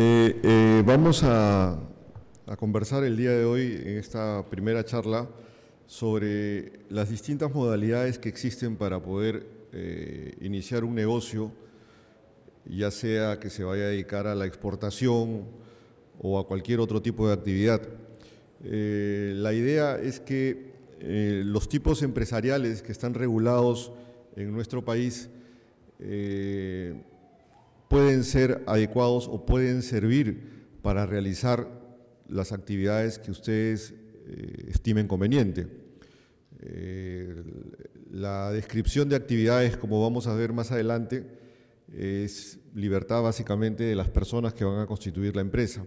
Eh, eh, vamos a, conversar el día de hoy en esta primera charla sobre las distintas modalidades que existen para poder eh, iniciar un negocio, ya sea que se vaya a dedicar a la exportación o a cualquier otro tipo de actividad. la idea es que los tipos empresariales que están regulados en nuestro país pueden ser adecuados o pueden servir para realizar las actividades que ustedes eh, estimen conveniente. Eh, la descripción de actividades, como vamos a ver más adelante, es libertad básicamente de las personas que van a constituir la empresa.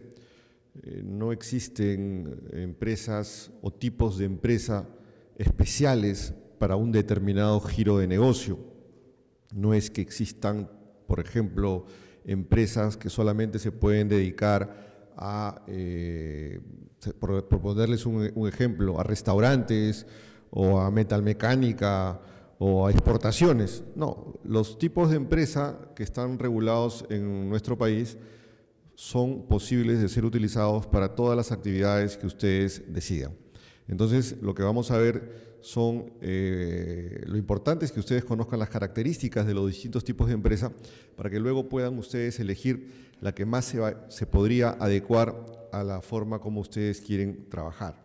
Eh, no existen empresas o tipos de empresa especiales para un determinado giro de negocio. No es que existan por ejemplo, empresas que solamente se pueden dedicar a, eh, por, ponerles un, un, ejemplo, a restaurantes o a metalmecánica o a exportaciones. No, los tipos de empresa que están regulados en nuestro país son posibles de ser utilizados para todas las actividades que ustedes decidan. Entonces, lo que vamos a ver son eh, lo importante es que ustedes conozcan las características de los distintos tipos de empresa para que luego puedan ustedes elegir la que más se, podría adecuar a la forma como ustedes quieren trabajar.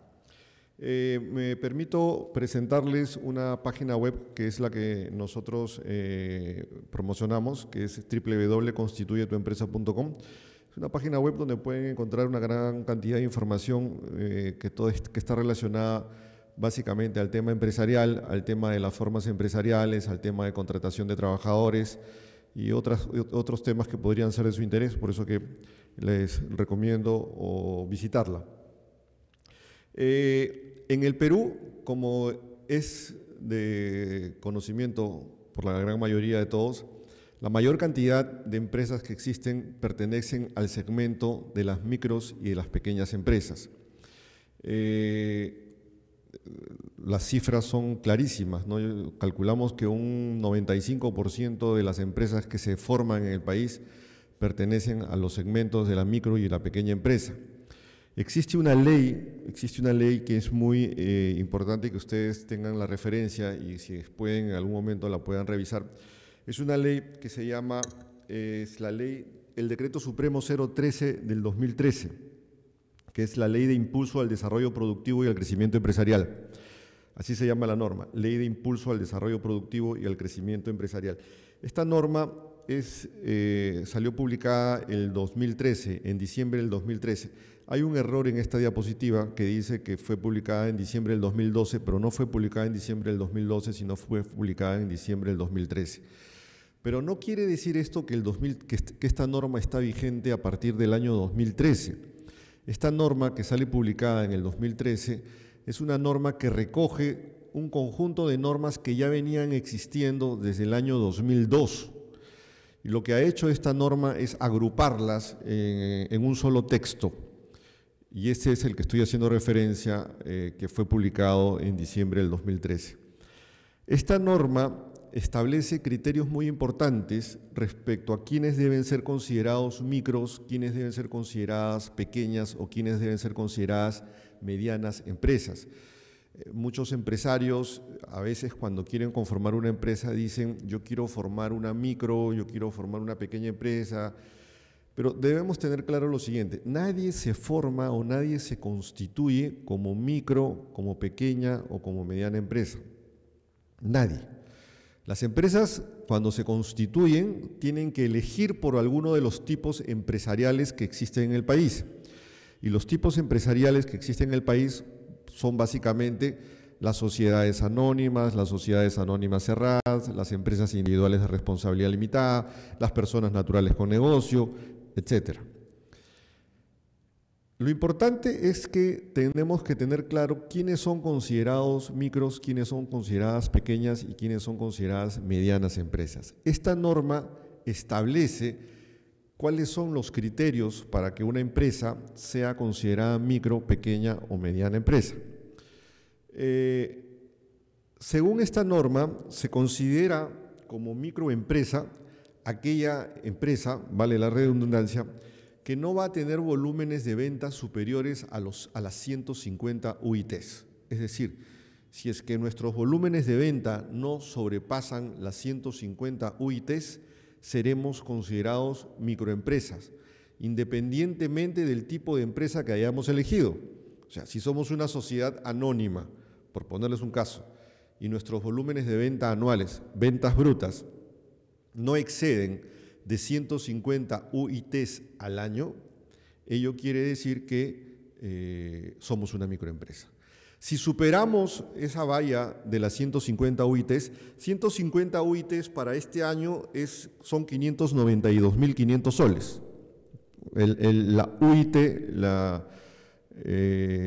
Eh, me permito presentarles una página web que es la que nosotros eh, promocionamos, que es www.constituyetuempresa.com. Es una página web donde pueden encontrar una gran cantidad de información que, que está relacionada básicamente al tema empresarial, al tema de las formas empresariales, al tema de contratación de trabajadores y otras, otros temas que podrían ser de su interés, por eso que les recomiendo visitarla. Eh, en el Perú, como es de conocimiento por la gran mayoría de todos, la mayor cantidad de empresas que existen pertenecen al segmento de las micros y de las pequeñas empresas. Eh, las cifras son clarísimas. ¿no? Calculamos que un 95% de las empresas que se forman en el país pertenecen a los segmentos de la micro y la pequeña empresa. Existe una ley, existe una ley que es muy eh, importante que ustedes tengan la referencia y si pueden en algún momento la puedan revisar. Es una ley que se llama, es la ley, el Decreto Supremo 013 del 2013 que es la Ley de Impulso al Desarrollo Productivo y al Crecimiento Empresarial. Así se llama la norma, Ley de Impulso al Desarrollo Productivo y al Crecimiento Empresarial. Esta norma es, eh, salió publicada el 2013, en diciembre del 2013. Hay un error en esta diapositiva que dice que fue publicada en diciembre del 2012, pero no fue publicada en diciembre del 2012, sino fue publicada en diciembre del 2013. Pero no quiere decir esto que, que esta norma está vigente a partir del año 2013 esta norma que sale publicada en el 2013 es una norma que recoge un conjunto de normas que ya venían existiendo desde el año 2002. Y lo que ha hecho esta norma es agruparlas en, un solo texto. Y ese es el que estoy haciendo referencia, eh, que fue publicado en diciembre del 2013. Esta norma establece criterios muy importantes respecto a quiénes deben ser considerados micros, quiénes deben ser consideradas pequeñas o quiénes deben ser consideradas medianas empresas. Eh, muchos empresarios a veces cuando quieren conformar una empresa dicen yo quiero formar una micro, yo quiero formar una pequeña empresa, pero debemos tener claro lo siguiente, nadie se forma o nadie se constituye como micro, como pequeña o como mediana empresa. Nadie. Las empresas, cuando se constituyen, tienen que elegir por alguno de los tipos empresariales que existen en el país. Y los tipos empresariales que existen en el país son básicamente las sociedades anónimas, las sociedades anónimas cerradas, las empresas individuales de responsabilidad limitada, las personas naturales con negocio, etcétera. Lo importante es que tenemos que tener claro quiénes son considerados micros, quiénes son consideradas pequeñas y quiénes son consideradas medianas empresas. Esta norma establece cuáles son los criterios para que una empresa sea considerada micro, pequeña o mediana empresa. Eh, según esta norma, se considera como microempresa aquella empresa, vale la redundancia, que no va a tener volúmenes de ventas superiores a, los, a las 150 UITs. Es decir, si es que nuestros volúmenes de venta no sobrepasan las 150 UITs, seremos considerados microempresas, independientemente del tipo de empresa que hayamos elegido. O sea, si somos una sociedad anónima, por ponerles un caso, y nuestros volúmenes de venta anuales, ventas brutas, no exceden de 150 UITs al año, ello quiere decir que eh, somos una microempresa. Si superamos esa valla de las 150 UITs, 150 UITs para este año es, son 592.500 soles. la UIT, eh,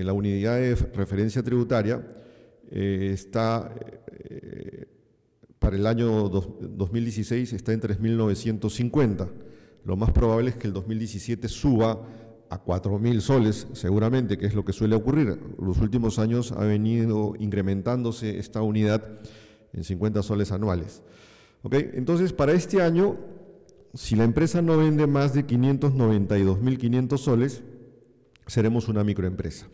la, unidad de referencia tributaria, eh, está el año 2016 está en 3.950. Lo más probable es que el 2017 suba a 4.000 soles, seguramente, que es lo que suele ocurrir. Los últimos años ha venido incrementándose esta unidad en 50 soles anuales. Entonces, para este año, si la empresa no vende más de 592.500 soles, seremos una microempresa.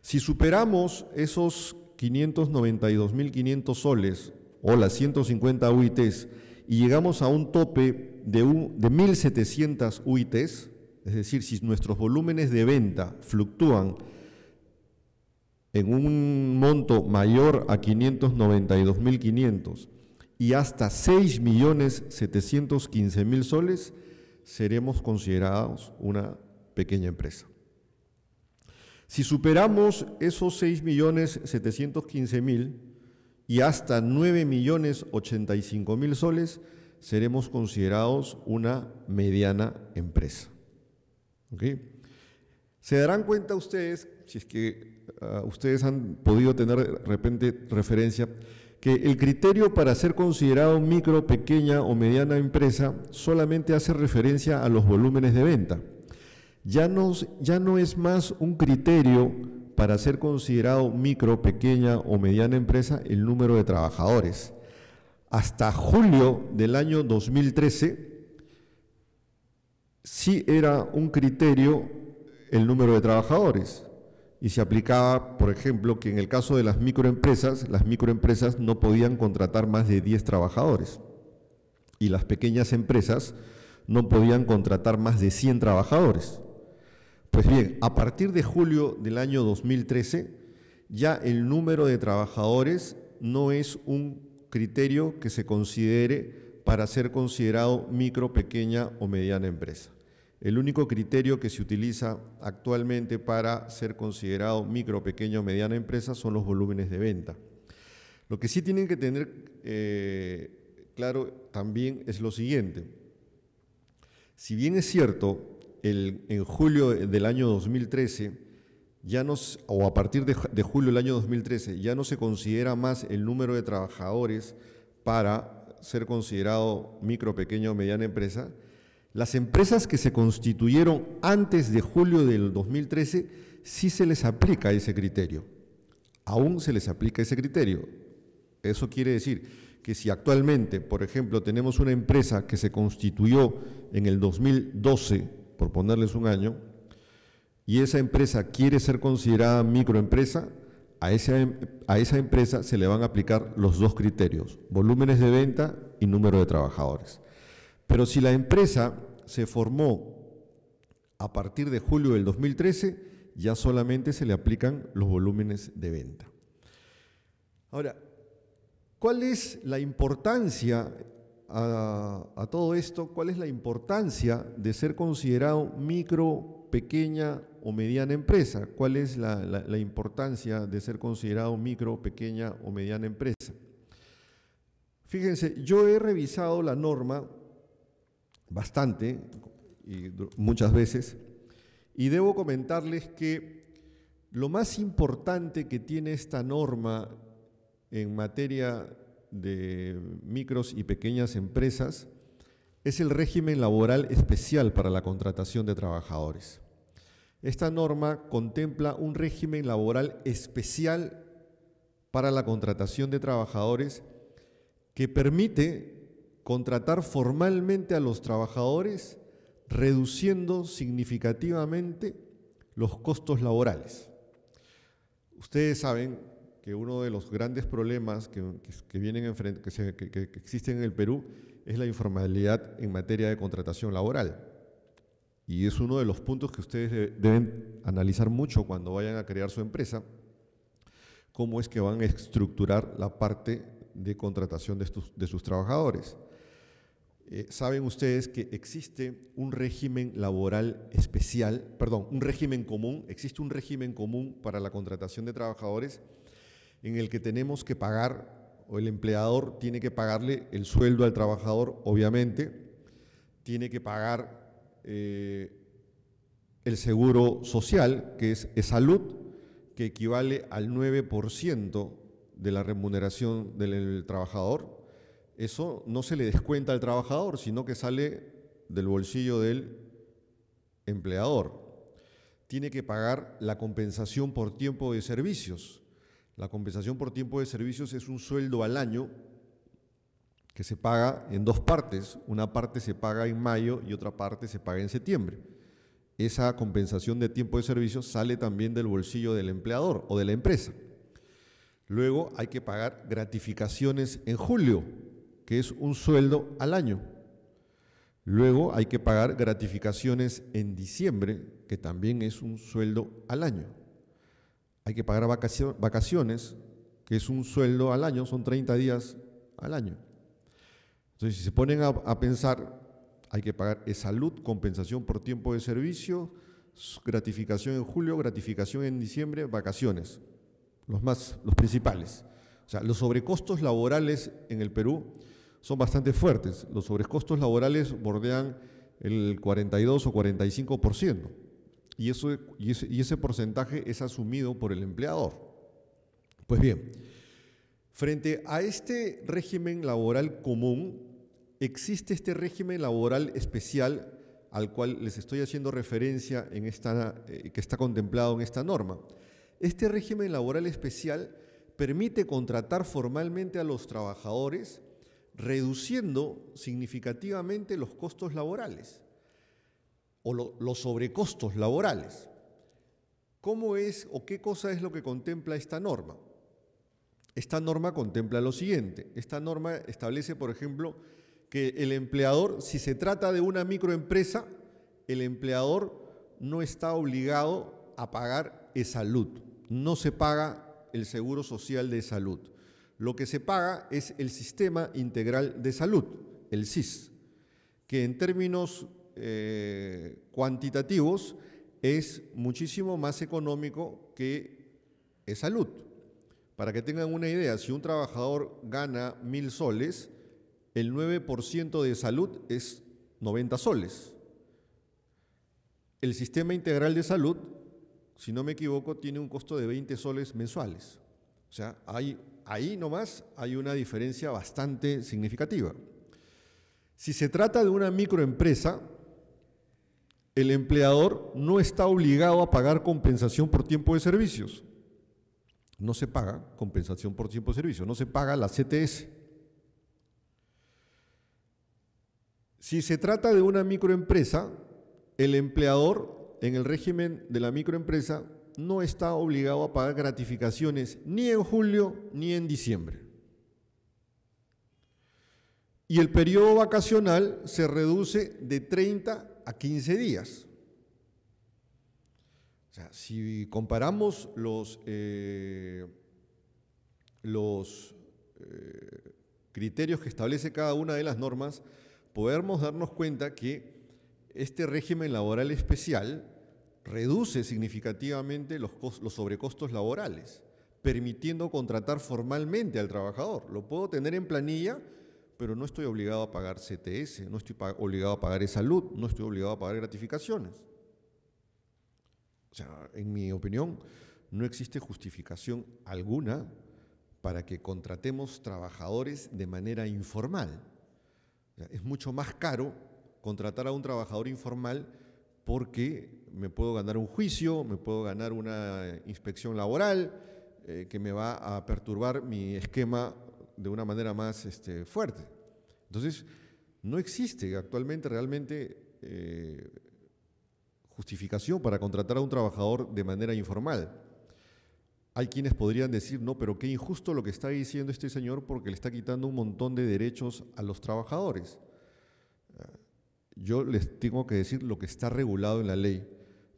Si superamos esos 592.500 soles o las 150 UITs y llegamos a un tope de, de 1.700 UITs, es decir, si nuestros volúmenes de venta fluctúan en un monto mayor a 592.500 y hasta 6.715.000 soles, seremos considerados una pequeña empresa. Si superamos esos 6.715.000, y hasta nueve millones mil soles, seremos considerados una mediana empresa. Se darán cuenta ustedes, si es que ah, ustedes han podido tener de repente referencia, que el criterio para ser considerado micro, pequeña o mediana empresa solamente hace referencia a los volúmenes de venta. Ya ya no es más un criterio para ser considerado micro, pequeña o mediana empresa el número de trabajadores. Hasta julio del año 2013 sí era un criterio el número de trabajadores y se aplicaba, por ejemplo, que en el caso de las microempresas, las microempresas no podían contratar más de 10 trabajadores y las pequeñas empresas no podían contratar más de 100 trabajadores. Pues bien, a partir de julio del año 2013, ya el número de trabajadores no es un criterio que se considere para ser considerado micro, pequeña o mediana empresa. El único criterio que se utiliza actualmente para ser considerado micro, pequeña o mediana empresa son los volúmenes de venta. Lo que sí tienen que tener eh, claro también es lo siguiente. Si bien es cierto en julio del año 2013, ya no, o a partir de, julio del año 2013, ya no se considera más el número de trabajadores para ser considerado micro, pequeña o mediana empresa. Las empresas que se constituyeron antes de julio del 2013 sí se les aplica ese criterio. Aún se les aplica ese criterio. Eso quiere decir que si actualmente, por ejemplo, tenemos una empresa que se constituyó en el 2012 por ponerles un año, y esa empresa quiere ser considerada microempresa, a esa, a esa empresa se le van a aplicar los dos criterios, volúmenes de venta y número de trabajadores. Pero si la empresa se formó a partir de julio del 2013, ya solamente se le aplican los volúmenes de venta. Ahora, ¿cuál es la importancia a, todo esto cuál es la importancia de ser considerado micro, pequeña o mediana empresa. ¿Cuál es la, importancia de ser considerado micro, pequeña o mediana empresa? Fíjense, yo he revisado la norma bastante, y muchas veces, y debo comentarles que lo más importante que tiene esta norma en materia de micros y pequeñas empresas es el régimen laboral especial para la contratación de trabajadores. Esta norma contempla un régimen laboral especial para la contratación de trabajadores que permite contratar formalmente a los trabajadores reduciendo significativamente los costos laborales. Ustedes saben que uno de los grandes problemas que, que, vienen que, que, existen en el Perú es la informalidad en materia de contratación laboral. Y es uno de los puntos que ustedes deben analizar mucho cuando vayan a crear su empresa, cómo es que van a estructurar la parte de contratación de, de sus trabajadores. Eh, saben ustedes que existe un régimen laboral especial, perdón, un régimen común, existe un régimen común para la contratación de trabajadores en el que tenemos que pagar, o el empleador tiene que pagarle el sueldo al trabajador, obviamente, tiene que pagar eh, el seguro social, que es, es salud, que equivale al 9% de la remuneración del trabajador. Eso no se le descuenta al trabajador, sino que sale del bolsillo del empleador. Tiene que pagar la compensación por tiempo de servicios, la compensación por tiempo de servicios es un sueldo al año que se paga en dos partes. Una parte se paga en mayo y otra parte se paga en septiembre. Esa compensación de tiempo de servicios sale también del bolsillo del empleador o de la empresa. Luego hay que pagar gratificaciones en julio, que es un sueldo al año. Luego hay que pagar gratificaciones en diciembre, que también es un sueldo al año hay que pagar vacaciones, que es un sueldo al año, son 30 días al año. Entonces, si se ponen a, pensar, hay que pagar salud, compensación por tiempo de servicio, gratificación en julio, gratificación en diciembre, vacaciones, los más, los principales. O sea, los sobrecostos laborales en el Perú son bastante fuertes. Los sobrecostos laborales bordean el 42 o 45% y, eso, y, ese, porcentaje es asumido por el empleador. Pues bien, frente a este régimen laboral común, existe este régimen laboral especial al cual les estoy haciendo referencia en esta, eh, que está contemplado en esta norma. Este régimen laboral especial permite contratar formalmente a los trabajadores reduciendo significativamente los costos laborales o los sobrecostos laborales. ¿Cómo es o qué cosa es lo que contempla esta norma? Esta norma contempla lo siguiente. Esta norma establece, por ejemplo, que el empleador, si se trata de una microempresa, el empleador no está obligado a pagar e-salud. No se paga el seguro social de salud. Lo que se paga es el Sistema Integral de Salud, el SIS, que en términos eh, cuantitativos es muchísimo más económico que salud. Para que tengan una idea, si un trabajador gana mil soles, el 9% de salud es 90 soles. El sistema integral de salud, si no me equivoco, tiene un costo de 20 soles mensuales. O sea, hay, ahí nomás hay una diferencia bastante significativa. Si se trata de una microempresa, el empleador no está obligado a pagar compensación por tiempo de servicios. No se paga compensación por tiempo de servicios, no se paga la CTS. Si se trata de una microempresa, el empleador en el régimen de la microempresa no está obligado a pagar gratificaciones ni en julio ni en diciembre. Y el periodo vacacional se reduce de 30 a 15 días. si comparamos los, eh, los eh, criterios que establece cada una de las normas, podemos darnos cuenta que este régimen laboral especial reduce significativamente los, los sobrecostos laborales, permitiendo contratar formalmente al trabajador. Lo puedo tener en planilla pero no estoy obligado a pagar CTS, no estoy obligado a pagar salud, no estoy obligado a pagar gratificaciones. O sea, en mi opinión, no existe justificación alguna para que contratemos trabajadores de manera informal. es mucho más caro contratar a un trabajador informal porque me puedo ganar un juicio, me puedo ganar una inspección laboral eh, que me va a perturbar mi esquema de una manera más este, fuerte. Entonces, no existe actualmente realmente eh, justificación para contratar a un trabajador de manera informal. Hay quienes podrían decir, no, pero qué injusto lo que está diciendo este señor porque le está quitando un montón de derechos a los trabajadores. Eh, yo les tengo que decir lo que está regulado en la ley,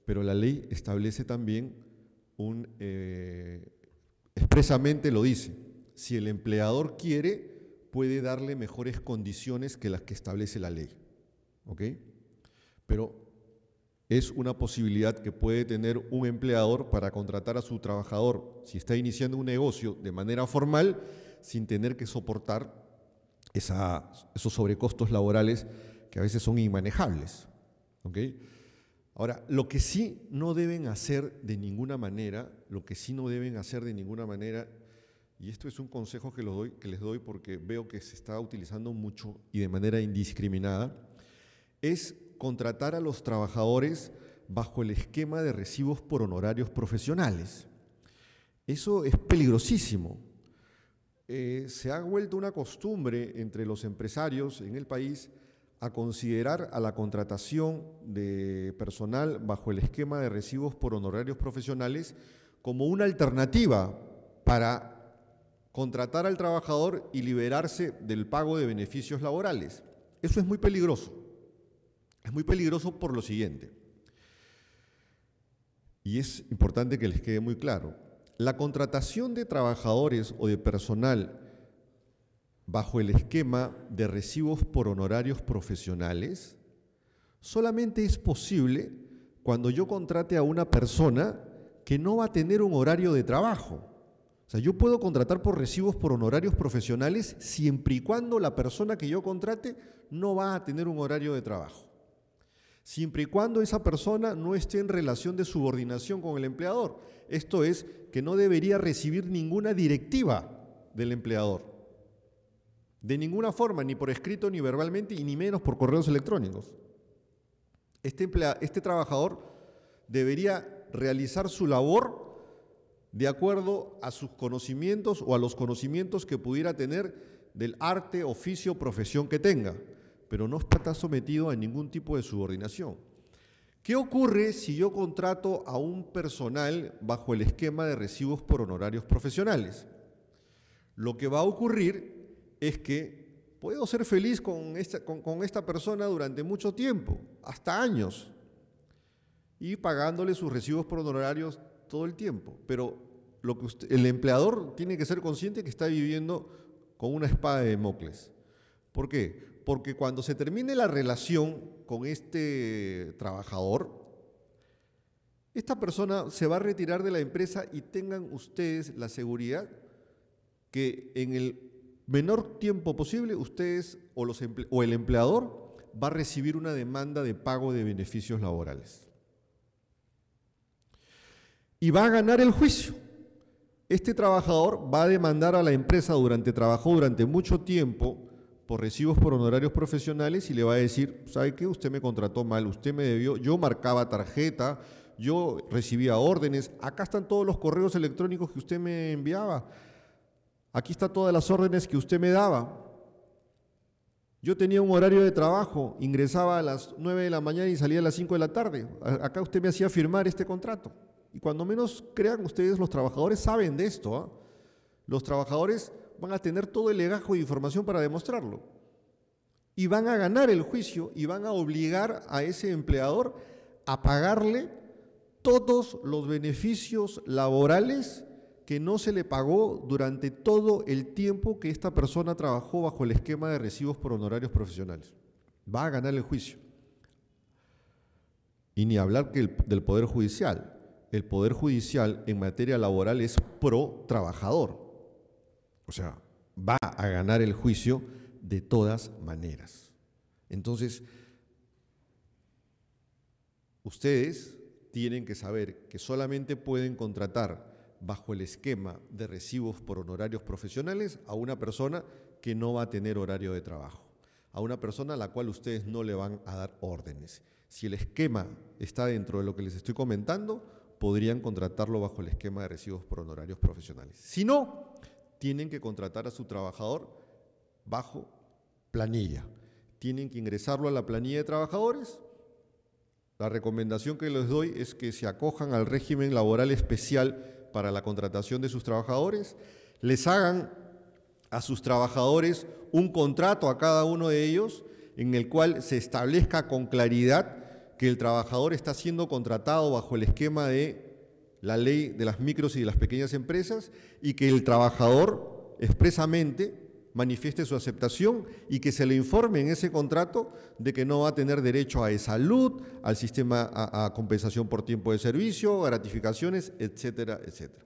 pero la ley establece también un... Eh, expresamente lo dice, si el empleador quiere, puede darle mejores condiciones que las que establece la ley. ¿Ok? Pero es una posibilidad que puede tener un empleador para contratar a su trabajador si está iniciando un negocio de manera formal sin tener que soportar esa, esos sobrecostos laborales que a veces son inmanejables. ok Ahora, lo que sí no deben hacer de ninguna manera, lo que sí no deben hacer de ninguna manera y esto es un consejo que, les doy porque veo que se está utilizando mucho y de manera indiscriminada, es contratar a los trabajadores bajo el esquema de recibos por honorarios profesionales. Eso es peligrosísimo. Eh, se ha vuelto una costumbre entre los empresarios en el país a considerar a la contratación de personal bajo el esquema de recibos por honorarios profesionales como una alternativa para contratar al trabajador y liberarse del pago de beneficios laborales. Eso es muy peligroso. Es muy peligroso por lo siguiente. Y es importante que les quede muy claro. La contratación de trabajadores o de personal bajo el esquema de recibos por honorarios profesionales solamente es posible cuando yo contrate a una persona que no va a tener un horario de trabajo. O sea, yo puedo contratar por recibos por honorarios profesionales siempre y cuando la persona que yo contrate no va a tener un horario de trabajo. Siempre y cuando esa persona no esté en relación de subordinación con el empleador. Esto es, que no debería recibir ninguna directiva del empleador. De ninguna forma, ni por escrito, ni verbalmente, y ni menos por correos electrónicos. Este, este trabajador debería realizar su labor de acuerdo a sus conocimientos o a los conocimientos que pudiera tener del arte, oficio, profesión que tenga, pero no está sometido a ningún tipo de subordinación. ¿Qué ocurre si yo contrato a un personal bajo el esquema de recibos por honorarios profesionales? Lo que va a ocurrir es que puedo ser feliz con esta, con esta persona durante mucho tiempo, hasta años, y pagándole sus recibos por honorarios todo el tiempo. Pero lo que usted, el empleador tiene que ser consciente que está viviendo con una espada de mocles. ¿Por qué? Porque cuando se termine la relación con este trabajador, esta persona se va a retirar de la empresa y tengan ustedes la seguridad que en el menor tiempo posible ustedes o, o el empleador va a recibir una demanda de pago de beneficios laborales y va a ganar el juicio. Este trabajador va a demandar a la empresa durante trabajó durante mucho tiempo por recibos por honorarios profesionales y le va a decir, ¿sabe qué? Usted me contrató mal, usted me debió, yo marcaba tarjeta, yo recibía órdenes, acá están todos los correos electrónicos que usted me enviaba, aquí están todas las órdenes que usted me daba. Yo tenía un horario de trabajo, ingresaba a las 9 de la mañana y salía a las 5 de la tarde, acá usted me hacía firmar este contrato. Y cuando menos crean ustedes, los trabajadores saben de esto. ¿ah? Los trabajadores van a tener todo el legajo de información para demostrarlo. Y van a ganar el juicio y van a obligar a ese empleador a pagarle todos los beneficios laborales que no se le pagó durante todo el tiempo que esta persona trabajó bajo el esquema de recibos por honorarios profesionales. Va a ganar el juicio. Y ni hablar del Poder Judicial el Poder Judicial en materia laboral es pro trabajador. O sea, va a ganar el juicio de todas maneras. Entonces, ustedes tienen que saber que solamente pueden contratar bajo el esquema de recibos por honorarios profesionales a una persona que no va a tener horario de trabajo, a una persona a la cual ustedes no le van a dar órdenes. Si el esquema está dentro de lo que les estoy comentando, podrían contratarlo bajo el esquema de recibos por honorarios profesionales. Si no, tienen que contratar a su trabajador bajo planilla. Tienen que ingresarlo a la planilla de trabajadores. La recomendación que les doy es que se acojan al régimen laboral especial para la contratación de sus trabajadores, les hagan a sus trabajadores un contrato a cada uno de ellos en el cual se establezca con claridad que el trabajador está siendo contratado bajo el esquema de la ley de las micros y de las pequeñas empresas y que el trabajador expresamente manifieste su aceptación y que se le informe en ese contrato de que no va a tener derecho a salud, al sistema a, compensación por tiempo de servicio, gratificaciones, etcétera, etcétera.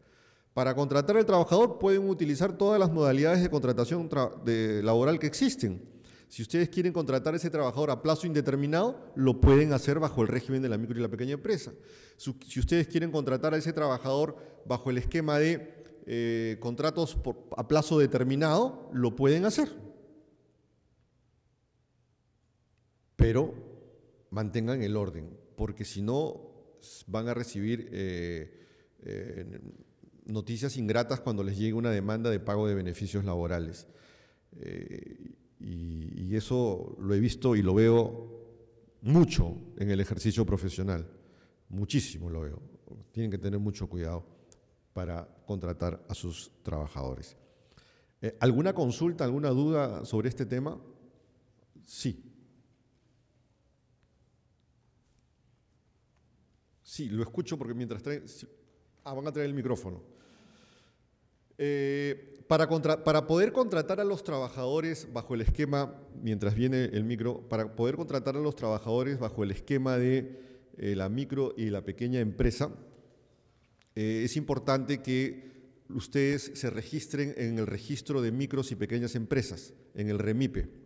Para contratar al trabajador pueden utilizar todas las modalidades de contratación de, laboral que existen. Si ustedes quieren contratar a ese trabajador a plazo indeterminado, lo pueden hacer bajo el régimen de la micro y la pequeña empresa. Si ustedes quieren contratar a ese trabajador bajo el esquema de eh, contratos a plazo determinado, lo pueden hacer. Pero mantengan el orden, porque si no van a recibir eh, eh, noticias ingratas cuando les llegue una demanda de pago de beneficios laborales. Y, eso lo he visto y lo veo mucho en el ejercicio profesional, muchísimo lo veo. Tienen que tener mucho cuidado para contratar a sus trabajadores. Eh, ¿Alguna consulta, alguna duda sobre este tema? Sí. Sí, lo escucho porque mientras traen... Ah, van a traer el micrófono. Eh, para, poder contratar a los trabajadores bajo el esquema, mientras viene el micro, para poder contratar a los trabajadores bajo el esquema de eh, la micro y la pequeña empresa, eh, es importante que ustedes se registren en el registro de micros y pequeñas empresas, en el REMIPE.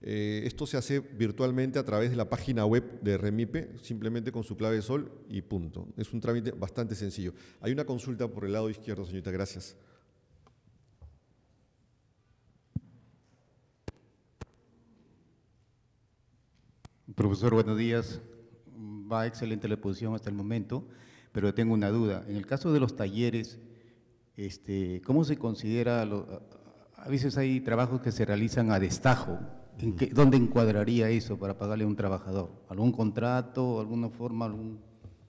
Eh, esto se hace virtualmente a través de la página web de REMIPE, simplemente con su clave de sol y punto. Es un trámite bastante sencillo. Hay una consulta por el lado izquierdo, señorita, gracias. Profesor, buenos días. Va excelente la exposición hasta el momento, pero tengo una duda. En el caso de los talleres, este, ¿cómo se considera? a veces hay trabajos que se realizan a destajo. ¿En ¿Dónde encuadraría eso para pagarle a un trabajador? ¿Algún contrato, alguna forma, algún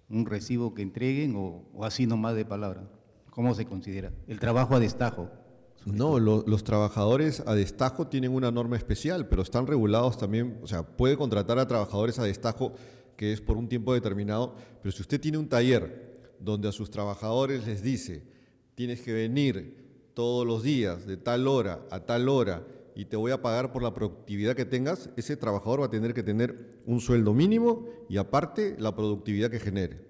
un recibo que entreguen o, o así nomás de palabra? ¿Cómo se considera? El trabajo a destajo. No, los trabajadores a destajo tienen una norma especial, pero están regulados también, o sea, puede contratar a trabajadores a destajo que es por un tiempo determinado, pero si usted tiene un taller donde a sus trabajadores les dice, tienes que venir todos los días de tal hora a tal hora y te voy a pagar por la productividad que tengas, ese trabajador va a tener que tener un sueldo mínimo y aparte la productividad que genere.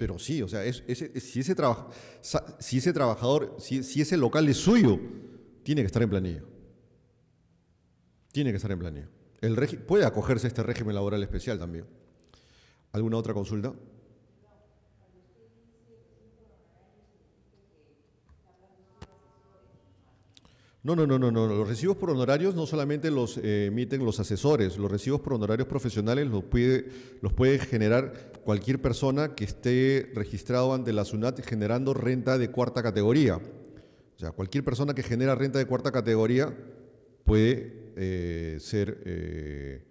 Pero sí, o sea, si, ese si ese trabajador, si, ese local es suyo, tiene que estar en planilla. Tiene que estar en planilla. El puede acogerse a este régimen laboral especial también. ¿Alguna otra consulta? No, no, no, no, no. Los recibos por honorarios no solamente los eh, emiten los asesores, los recibos por honorarios profesionales los puede, los puede generar cualquier persona que esté registrado ante la SUNAT generando renta de cuarta categoría. O sea, cualquier persona que genera renta de cuarta categoría puede eh, ser eh,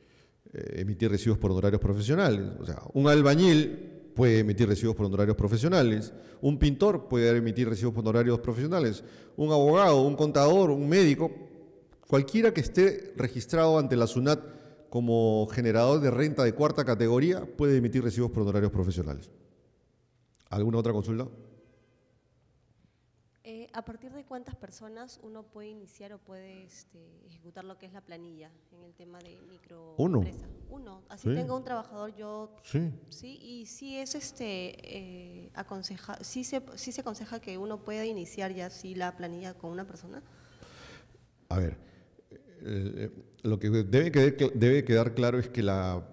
emitir recibos por honorarios profesionales. O sea, un albañil puede emitir recibos por honorarios profesionales, un pintor puede emitir recibos por honorarios profesionales, un abogado, un contador, un médico, cualquiera que esté registrado ante la SUNAT como generador de renta de cuarta categoría puede emitir recibos por honorarios profesionales. ¿Alguna otra consulta? ¿a partir de cuántas personas uno puede iniciar o puede este, ejecutar lo que es la planilla en el tema de microempresa? Uno. Uno. Así tengo un trabajador yo. Sí. y si es este, eh, aconseja, se, aconseja que uno pueda iniciar ya sí la planilla con una persona. A ver, eh, eh, lo que debe quedar, claro es que la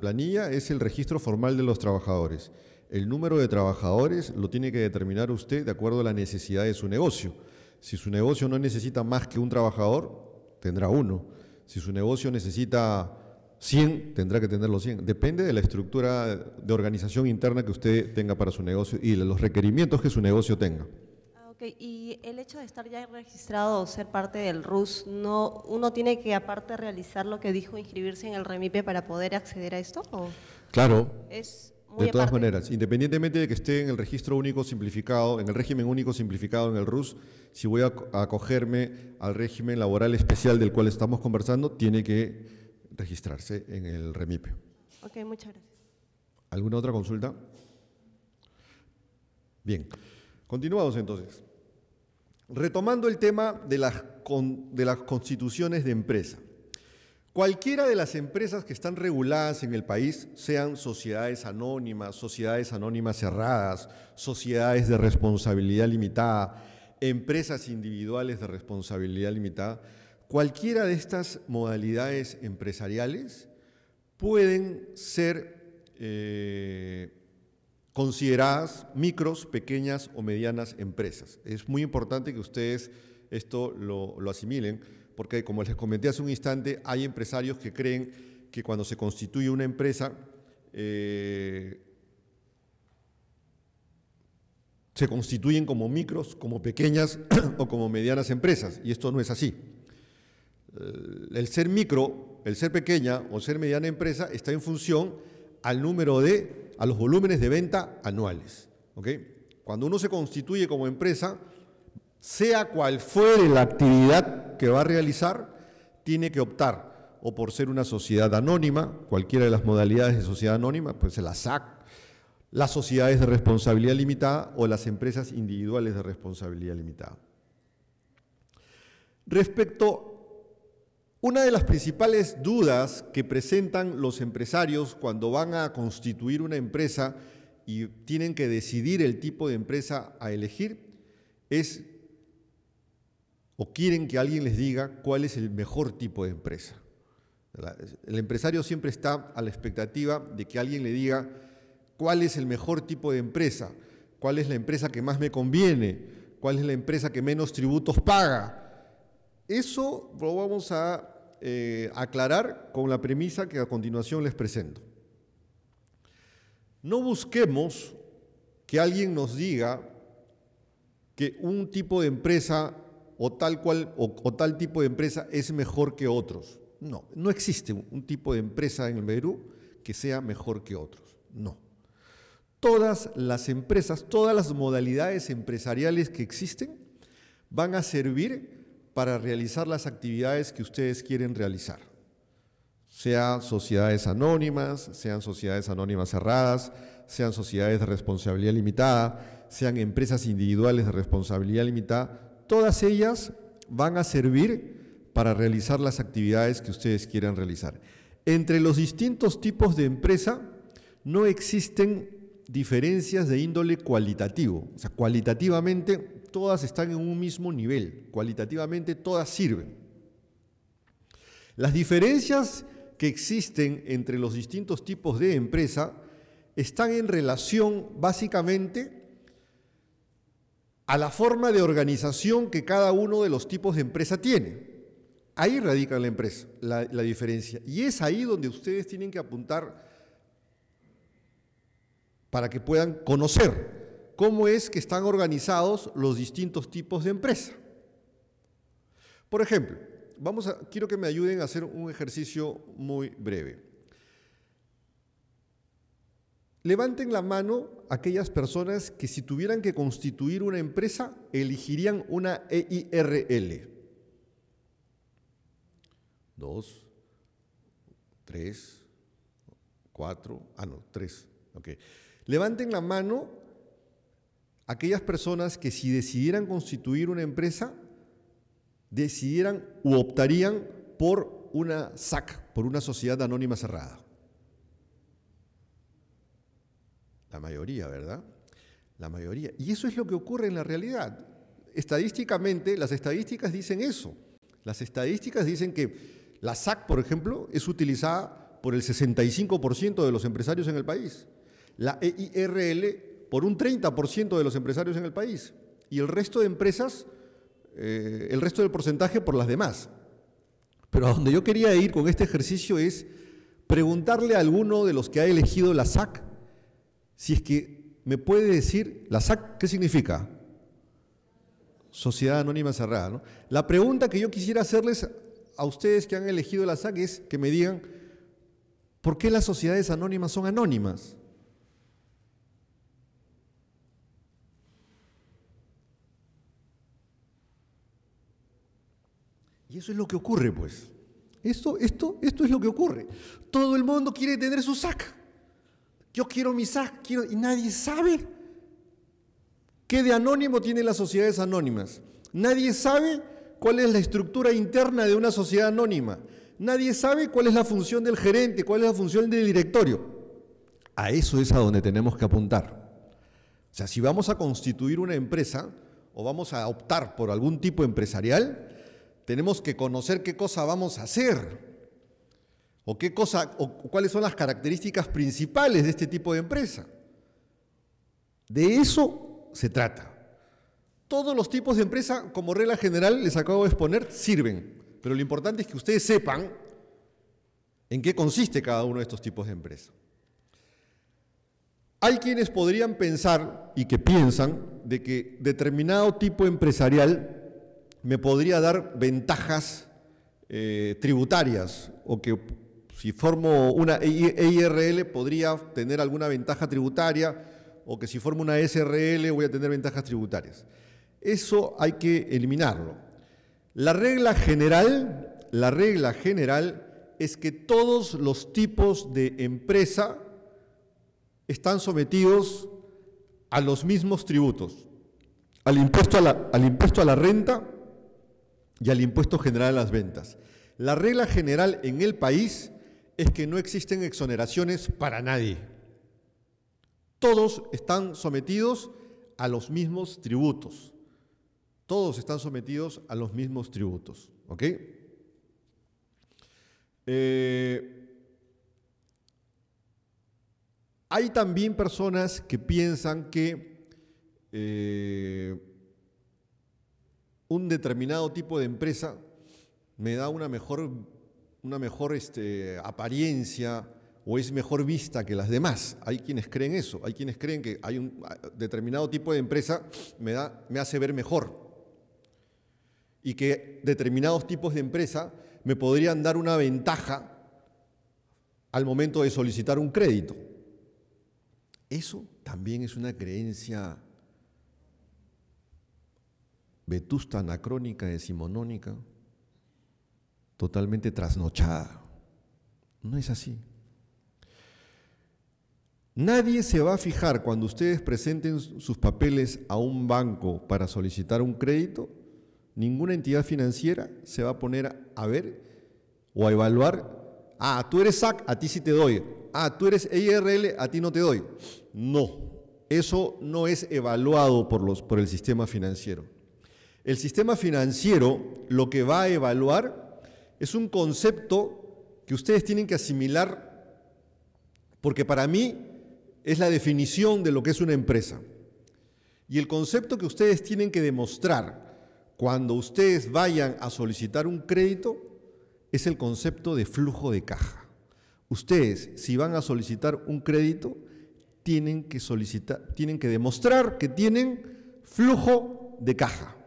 planilla es el registro formal de los trabajadores el número de trabajadores lo tiene que determinar usted de acuerdo a la necesidad de su negocio. Si su negocio no necesita más que un trabajador, tendrá uno. Si su negocio necesita 100, tendrá que tener los 100. Depende de la estructura de organización interna que usted tenga para su negocio y de los requerimientos que su negocio tenga. Ah, y el hecho de estar ya registrado o ser parte del RUS, no, ¿uno tiene que aparte realizar lo que dijo, inscribirse en el REMIPE para poder acceder a esto? Claro. Es, de todas maneras, independientemente de que esté en el registro único simplificado, en el régimen único simplificado en el RUS, si voy a acogerme al régimen laboral especial del cual estamos conversando, tiene que registrarse en el remipe. Ok, muchas gracias. ¿Alguna otra consulta? Bien, continuamos entonces. Retomando el tema de las, de las constituciones de empresa. Cualquiera de las empresas que están reguladas en el país, sean sociedades anónimas, sociedades anónimas cerradas, sociedades de responsabilidad limitada, empresas individuales de responsabilidad limitada, cualquiera de estas modalidades empresariales pueden ser eh, consideradas micros, pequeñas o medianas empresas. Es muy importante que ustedes esto lo asimilen porque como les comenté hace un instante, hay empresarios que creen que cuando se constituye una empresa, eh, se constituyen como micros, como pequeñas o como medianas empresas, y esto no es así. Eh, el ser micro, el ser pequeña o ser mediana empresa está en función al número de, a los volúmenes de venta anuales. Cuando uno se constituye como empresa, sea cual fuere la actividad que va a realizar, tiene que optar o por ser una sociedad anónima, cualquiera de las modalidades de sociedad anónima, pues la SAC, las sociedades de responsabilidad limitada o las empresas individuales de responsabilidad limitada. Respecto, una de las principales dudas que presentan los empresarios cuando van a constituir una empresa y tienen que decidir el tipo de empresa a elegir es o quieren que alguien les diga cuál es el mejor tipo de empresa. El empresario siempre está a la expectativa de que alguien le diga cuál es el mejor tipo de empresa, cuál es la empresa que más me conviene, cuál es la empresa que menos tributos paga. Eso lo vamos a eh, aclarar con la premisa que a continuación les presento. No busquemos que alguien nos diga que un tipo de empresa o tal cual o, tal tipo de empresa es mejor que otros. No, no existe un tipo de empresa en el Perú que sea mejor que otros. No. Todas las empresas, todas las modalidades empresariales que existen van a servir para realizar las actividades que ustedes quieren realizar. Sean sociedades anónimas, sean sociedades anónimas cerradas, sean sociedades de responsabilidad limitada, sean empresas individuales de responsabilidad limitada, Todas ellas van a servir para realizar las actividades que ustedes quieran realizar. Entre los distintos tipos de empresa no existen diferencias de índole cualitativo. O sea, cualitativamente todas están en un mismo nivel. Cualitativamente todas sirven. Las diferencias que existen entre los distintos tipos de empresa están en relación básicamente a la forma de organización que cada uno de los tipos de empresa tiene. Ahí radica la empresa, la, diferencia. Y es ahí donde ustedes tienen que apuntar para que puedan conocer cómo es que están organizados los distintos tipos de empresa. Por ejemplo, vamos a, quiero que me ayuden a hacer un ejercicio muy breve. Levanten la mano aquellas personas que si tuvieran que constituir una empresa, elegirían una EIRL. Dos, tres, cuatro, ah no, tres, Levanten la mano aquellas personas que si decidieran constituir una empresa, decidieran u optarían por una SAC, por una sociedad anónima cerrada. la mayoría, ¿verdad? La mayoría. Y eso es lo que ocurre en la realidad. Estadísticamente, las estadísticas dicen eso. Las estadísticas dicen que la SAC, por ejemplo, es utilizada por el 65% de los empresarios en el país. La EIRL por un 30% de los empresarios en el país. Y el resto de empresas, eh, el resto del porcentaje por las demás. Pero a donde yo quería ir con este ejercicio es preguntarle a alguno de los que ha elegido la SAC si es que me puede decir, la SAC, ¿qué significa? Sociedad Anónima Cerrada. ¿no? La pregunta que yo quisiera hacerles a ustedes que han elegido la SAC es que me digan, ¿por qué las sociedades anónimas son anónimas? Y eso es lo que ocurre, pues. Esto, esto, esto es lo que ocurre. Todo el mundo quiere tener su SAC. Yo quiero mi misa, quiero, y nadie sabe qué de anónimo tienen las sociedades anónimas. Nadie sabe cuál es la estructura interna de una sociedad anónima. Nadie sabe cuál es la función del gerente, cuál es la función del directorio. A eso es a donde tenemos que apuntar. O sea, si vamos a constituir una empresa o vamos a optar por algún tipo empresarial, tenemos que conocer qué cosa vamos a hacer, ¿O qué cosa, o cuáles son las características principales de este tipo de empresa? De eso se trata. Todos los tipos de empresa, como regla general, les acabo de exponer, sirven. Pero lo importante es que ustedes sepan en qué consiste cada uno de estos tipos de empresa. Hay quienes podrían pensar y que piensan de que determinado tipo empresarial me podría dar ventajas eh, tributarias o que si formo una EIRL e podría tener alguna ventaja tributaria o que si formo una SRL voy a tener ventajas tributarias. Eso hay que eliminarlo. La regla general, la regla general es que todos los tipos de empresa están sometidos a los mismos tributos, al impuesto a la, al impuesto a la renta y al impuesto general a las ventas. La regla general en el país es que no existen exoneraciones para nadie. Todos están sometidos a los mismos tributos. Todos están sometidos a los mismos tributos. ¿Ok? Eh, hay también personas que piensan que eh, un determinado tipo de empresa me da una mejor una mejor este, apariencia o es mejor vista que las demás. Hay quienes creen eso, hay quienes creen que hay un ah, determinado tipo de empresa me, da, me hace ver mejor y que determinados tipos de empresa me podrían dar una ventaja al momento de solicitar un crédito. Eso también es una creencia vetusta, anacrónica, decimonónica, totalmente trasnochada. No es así. Nadie se va a fijar cuando ustedes presenten sus papeles a un banco para solicitar un crédito, ninguna entidad financiera se va a poner a ver o a evaluar, ah, tú eres SAC, a ti sí te doy, ah, tú eres e IRL, a ti no te doy. No, eso no es evaluado por, los, por el sistema financiero. El sistema financiero lo que va a evaluar es un concepto que ustedes tienen que asimilar porque para mí es la definición de lo que es una empresa. Y el concepto que ustedes tienen que demostrar cuando ustedes vayan a solicitar un crédito es el concepto de flujo de caja. Ustedes, si van a solicitar un crédito, tienen que solicitar, tienen que demostrar que tienen flujo de caja.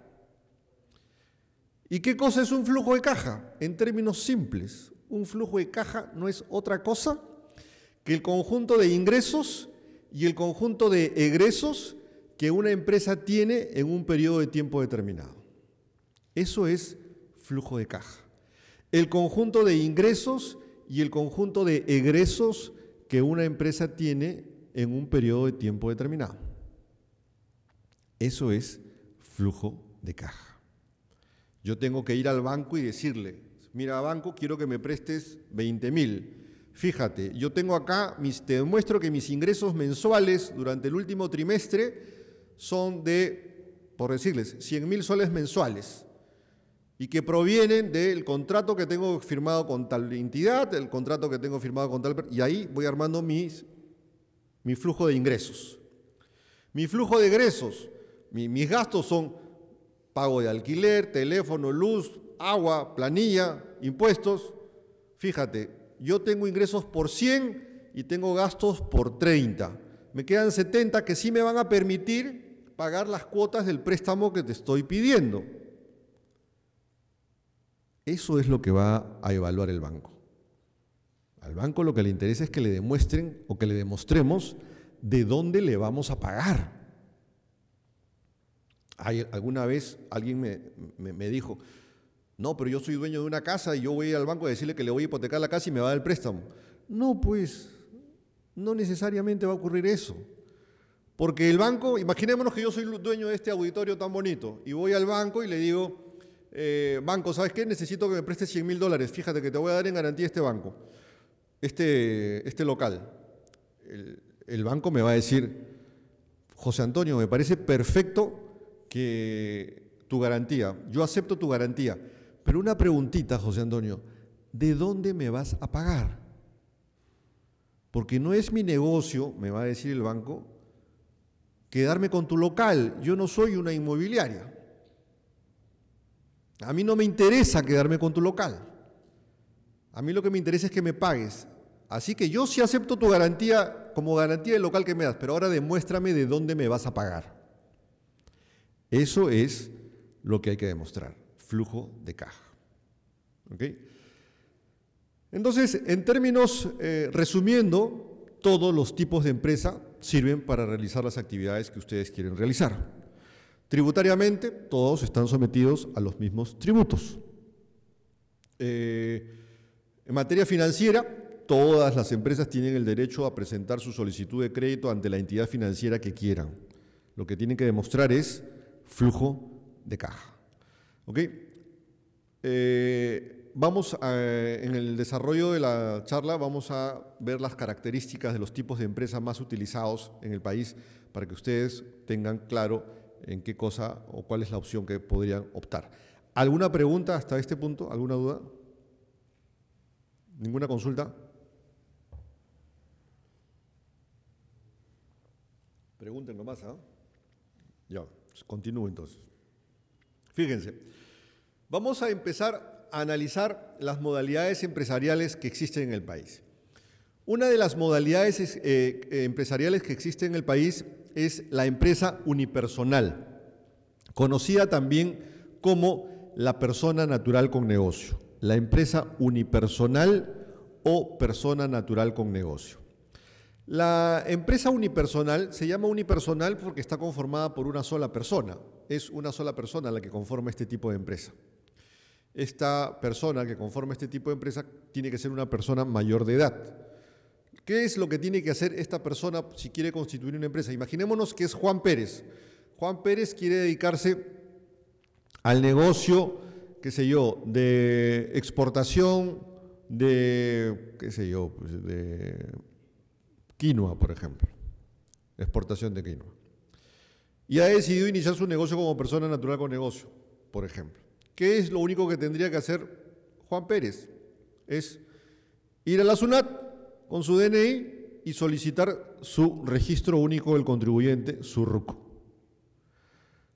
¿Y qué cosa es un flujo de caja? En términos simples, un flujo de caja no es otra cosa que el conjunto de ingresos y el conjunto de egresos que una empresa tiene en un periodo de tiempo determinado. Eso es flujo de caja. El conjunto de ingresos y el conjunto de egresos que una empresa tiene en un periodo de tiempo determinado. Eso es flujo de caja. Yo tengo que ir al banco y decirle, mira banco, quiero que me prestes 20 mil. Fíjate, yo tengo acá, te demuestro que mis ingresos mensuales durante el último trimestre son de, por decirles, 100 mil soles mensuales y que provienen del contrato que tengo firmado con tal entidad, el contrato que tengo firmado con tal... Y ahí voy armando mis, mi flujo de ingresos. Mi flujo de ingresos, mis gastos son pago de alquiler, teléfono, luz, agua, planilla, impuestos. Fíjate, yo tengo ingresos por 100 y tengo gastos por 30. Me quedan 70 que sí me van a permitir pagar las cuotas del préstamo que te estoy pidiendo. Eso es lo que va a evaluar el banco. Al banco lo que le interesa es que le demuestren o que le demostremos de dónde le vamos a pagar alguna vez alguien me, dijo, no, pero yo soy dueño de una casa y yo voy al banco a decirle que le voy a hipotecar la casa y me va a dar el préstamo. No, pues, no necesariamente va a ocurrir eso. Porque el banco, imaginémonos que yo soy dueño de este auditorio tan bonito y voy al banco y le digo, eh, banco, ¿sabes qué? Necesito que me prestes 100 mil dólares. Fíjate que te voy a dar en garantía este banco, este, este local. el banco me va a decir, José Antonio, me parece perfecto que tu garantía, yo acepto tu garantía, pero una preguntita, José Antonio, ¿de dónde me vas a pagar? Porque no es mi negocio, me va a decir el banco, quedarme con tu local, yo no soy una inmobiliaria. A mí no me interesa quedarme con tu local. A mí lo que me interesa es que me pagues. Así que yo sí acepto tu garantía como garantía del local que me das, pero ahora demuéstrame de dónde me vas a pagar. Eso es lo que hay que demostrar, flujo de caja. Entonces, en términos, eh, resumiendo, todos los tipos de empresa sirven para realizar las actividades que ustedes quieren realizar. Tributariamente, todos están sometidos a los mismos tributos. Eh, en materia financiera, todas las empresas tienen el derecho a presentar su solicitud de crédito ante la entidad financiera que quieran. Lo que tienen que demostrar es flujo de caja. ¿Ok? Eh, vamos a, eh, en el desarrollo de la charla vamos a ver las características de los tipos de empresas más utilizados en el país para que ustedes tengan claro en qué cosa o cuál es la opción que podrían optar. ¿Alguna pregunta hasta este punto? ¿Alguna duda? ¿Ninguna consulta? Pregúntenlo más, ¿ah? Ya. Pues, continúo entonces. Fíjense, vamos a empezar a analizar las modalidades empresariales que existen en el país. Una de las modalidades eh, eh, empresariales que existe en el país es la empresa unipersonal, conocida también como la persona natural con negocio, la empresa unipersonal o persona natural con negocio. La empresa unipersonal se llama unipersonal porque está conformada por una sola persona. Es una sola persona la que conforma este tipo de empresa. Esta persona que conforma este tipo de empresa tiene que ser una persona mayor de edad. ¿Qué es lo que tiene que hacer esta persona si quiere constituir una empresa? Imaginémonos que es Juan Pérez. Juan Pérez quiere dedicarse al negocio, qué sé yo, de exportación, de, qué sé yo, pues, de quinoa, por ejemplo, exportación de quinoa. Y ha decidido iniciar su negocio como persona natural con negocio, por ejemplo. ¿Qué es lo único que tendría que hacer Juan Pérez? Es ir a la SUNAT con su DNI y solicitar su registro único del contribuyente, su RUC.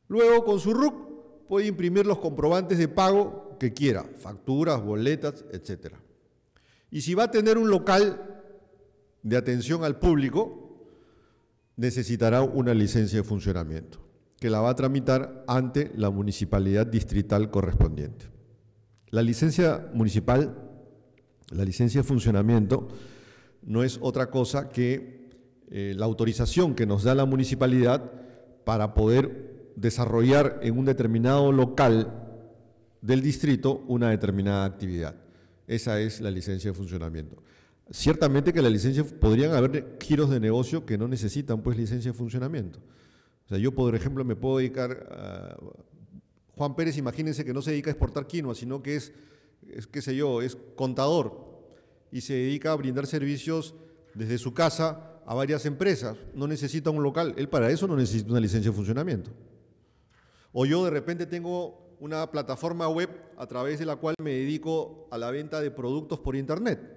Luego, con su RUC, puede imprimir los comprobantes de pago que quiera, facturas, boletas, etc. Y si va a tener un local, de atención al público necesitará una licencia de funcionamiento, que la va a tramitar ante la municipalidad distrital correspondiente. La licencia municipal, la licencia de funcionamiento, no es otra cosa que eh, la autorización que nos da la municipalidad para poder desarrollar en un determinado local del distrito una determinada actividad. Esa es la licencia de funcionamiento. Ciertamente que la licencia, podrían haber giros de negocio que no necesitan pues licencia de funcionamiento. O sea, yo por ejemplo me puedo dedicar a... Juan Pérez, imagínense que no se dedica a exportar quinoa, sino que es, es qué sé yo, es contador y se dedica a brindar servicios desde su casa a varias empresas. No necesita un local, él para eso no necesita una licencia de funcionamiento. O yo de repente tengo una plataforma web a través de la cual me dedico a la venta de productos por internet.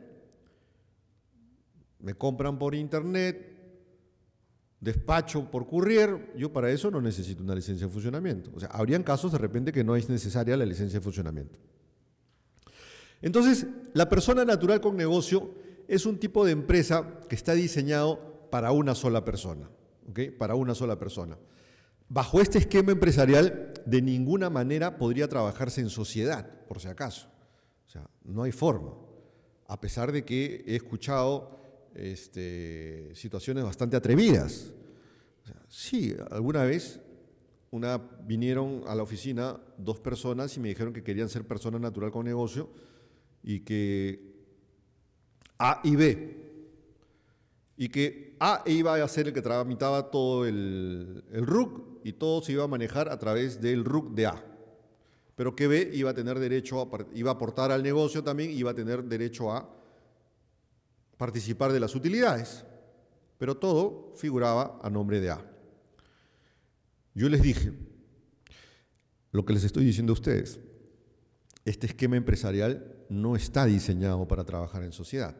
Me compran por internet, despacho por courier, yo para eso no necesito una licencia de funcionamiento. O sea, habrían casos de repente que no es necesaria la licencia de funcionamiento. Entonces, la persona natural con negocio es un tipo de empresa que está diseñado para una sola persona, ¿ok? Para una sola persona. Bajo este esquema empresarial, de ninguna manera podría trabajarse en sociedad, por si acaso. O sea, no hay forma. A pesar de que he escuchado este, situaciones bastante atrevidas. sí, alguna vez una, vinieron a la oficina dos personas y me dijeron que querían ser persona natural con negocio y que A y B. Y que A iba a ser el que tramitaba todo el, el RUC y todo se iba a manejar a través del RUC de A. Pero que B iba a tener derecho, a, iba a aportar al negocio también, iba a tener derecho a participar de las utilidades, pero todo figuraba a nombre de A. Yo les dije, lo que les estoy diciendo a ustedes, este esquema empresarial no está diseñado para trabajar en sociedad.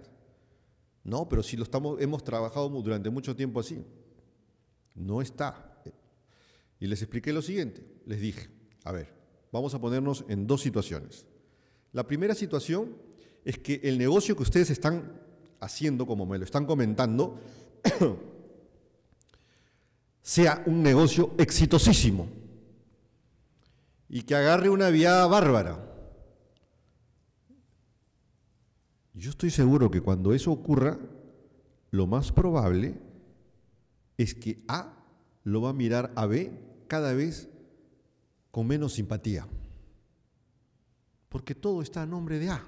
No, pero si lo estamos, hemos trabajado durante mucho tiempo así. No está. Y les expliqué lo siguiente. Les dije, a ver, vamos a ponernos en dos situaciones. La primera situación es que el negocio que ustedes están haciendo, como me lo están comentando, sea un negocio exitosísimo y que agarre una viada bárbara. Yo estoy seguro que cuando eso ocurra, lo más probable es que A lo va a mirar a B cada vez con menos simpatía. Porque todo está a nombre de A.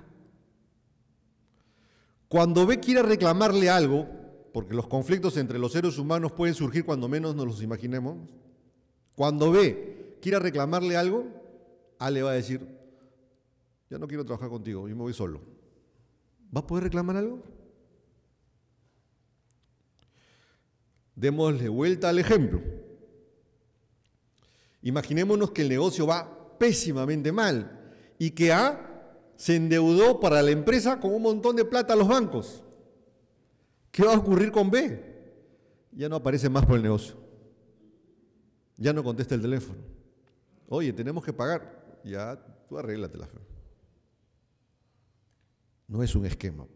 Cuando B quiera reclamarle algo, porque los conflictos entre los seres humanos pueden surgir cuando menos nos los imaginemos, cuando B quiera reclamarle algo, A le va a decir, ya no quiero trabajar contigo, yo me voy solo. ¿Va a poder reclamar algo? Démosle vuelta al ejemplo. Imaginémonos que el negocio va pésimamente mal y que A se endeudó para la empresa con un montón de plata a los bancos. ¿Qué va a ocurrir con B? Ya no aparece más por el negocio. Ya no contesta el teléfono. Oye, tenemos que pagar. Ya, tú fe. No es un esquema.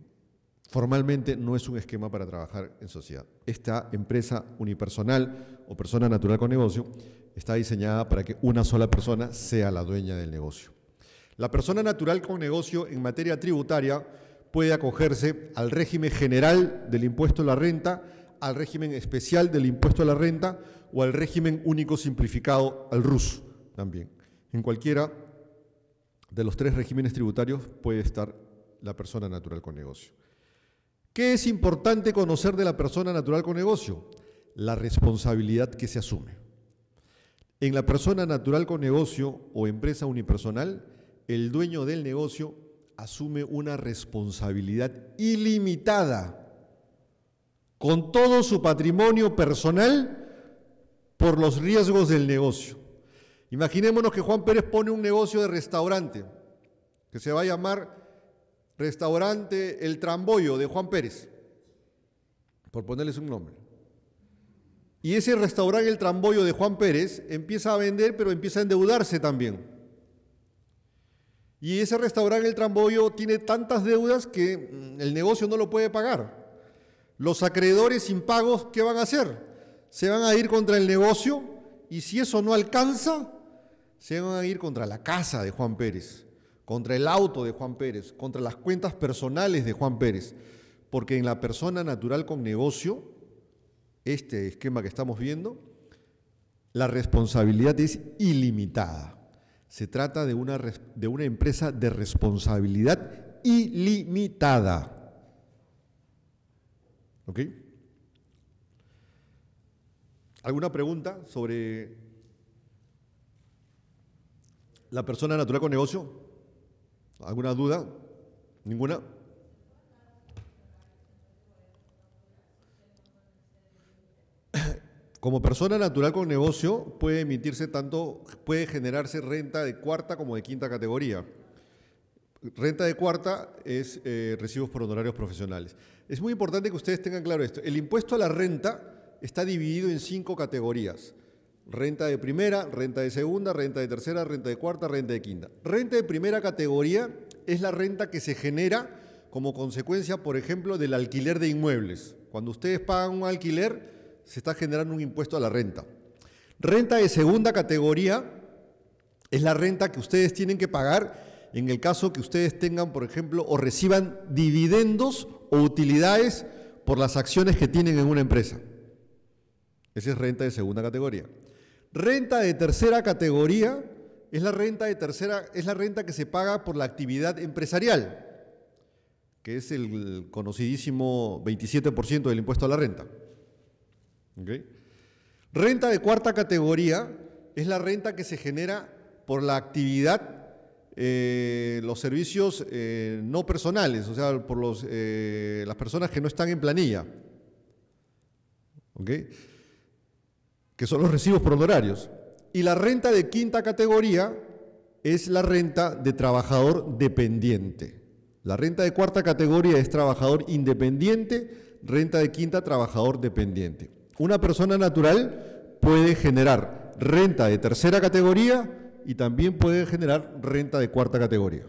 Formalmente no es un esquema para trabajar en sociedad. Esta empresa unipersonal o persona natural con negocio está diseñada para que una sola persona sea la dueña del negocio. La persona natural con negocio en materia tributaria puede acogerse al régimen general del impuesto a la renta, al régimen especial del impuesto a la renta o al régimen único simplificado, al RUS también. En cualquiera de los tres regímenes tributarios puede estar la persona natural con negocio. ¿Qué es importante conocer de la persona natural con negocio? La responsabilidad que se asume. En la persona natural con negocio o empresa unipersonal, el dueño del negocio asume una responsabilidad ilimitada con todo su patrimonio personal por los riesgos del negocio. Imaginémonos que Juan Pérez pone un negocio de restaurante que se va a llamar Restaurante El Tramboyo de Juan Pérez, por ponerles un nombre. Y ese restaurante El Tramboyo de Juan Pérez empieza a vender, pero empieza a endeudarse también y ese restaurante, el Trambollo, tiene tantas deudas que mm, el negocio no lo puede pagar. Los acreedores sin pagos, ¿qué van a hacer? Se van a ir contra el negocio y si eso no alcanza, se van a ir contra la casa de Juan Pérez, contra el auto de Juan Pérez, contra las cuentas personales de Juan Pérez. Porque en la persona natural con negocio, este esquema que estamos viendo, la responsabilidad es ilimitada. Se trata de una, de una empresa de responsabilidad ilimitada. ¿Ok? ¿Alguna pregunta sobre la persona natural con negocio? ¿Alguna duda? ¿Ninguna? Como persona natural con negocio puede emitirse tanto, puede generarse renta de cuarta como de quinta categoría. Renta de cuarta es eh, recibos por honorarios profesionales. Es muy importante que ustedes tengan claro esto. El impuesto a la renta está dividido en cinco categorías. Renta de primera, renta de segunda, renta de tercera, renta de cuarta, renta de quinta. Renta de primera categoría es la renta que se genera como consecuencia, por ejemplo, del alquiler de inmuebles. Cuando ustedes pagan un alquiler, se está generando un impuesto a la renta. Renta de segunda categoría es la renta que ustedes tienen que pagar en el caso que ustedes tengan, por ejemplo, o reciban dividendos o utilidades por las acciones que tienen en una empresa. Esa es renta de segunda categoría. Renta de tercera categoría es la renta de tercera es la renta que se paga por la actividad empresarial, que es el conocidísimo 27% del impuesto a la renta. Renta de cuarta categoría es la renta que se genera por la actividad, eh, los servicios eh, no personales, o sea, por eh, las personas que no están en planilla. Que son los recibos por honorarios. Y la renta de quinta categoría es la renta de trabajador dependiente. La renta de cuarta categoría es trabajador independiente, renta de quinta trabajador dependiente una persona natural puede generar renta de tercera categoría y también puede generar renta de cuarta categoría.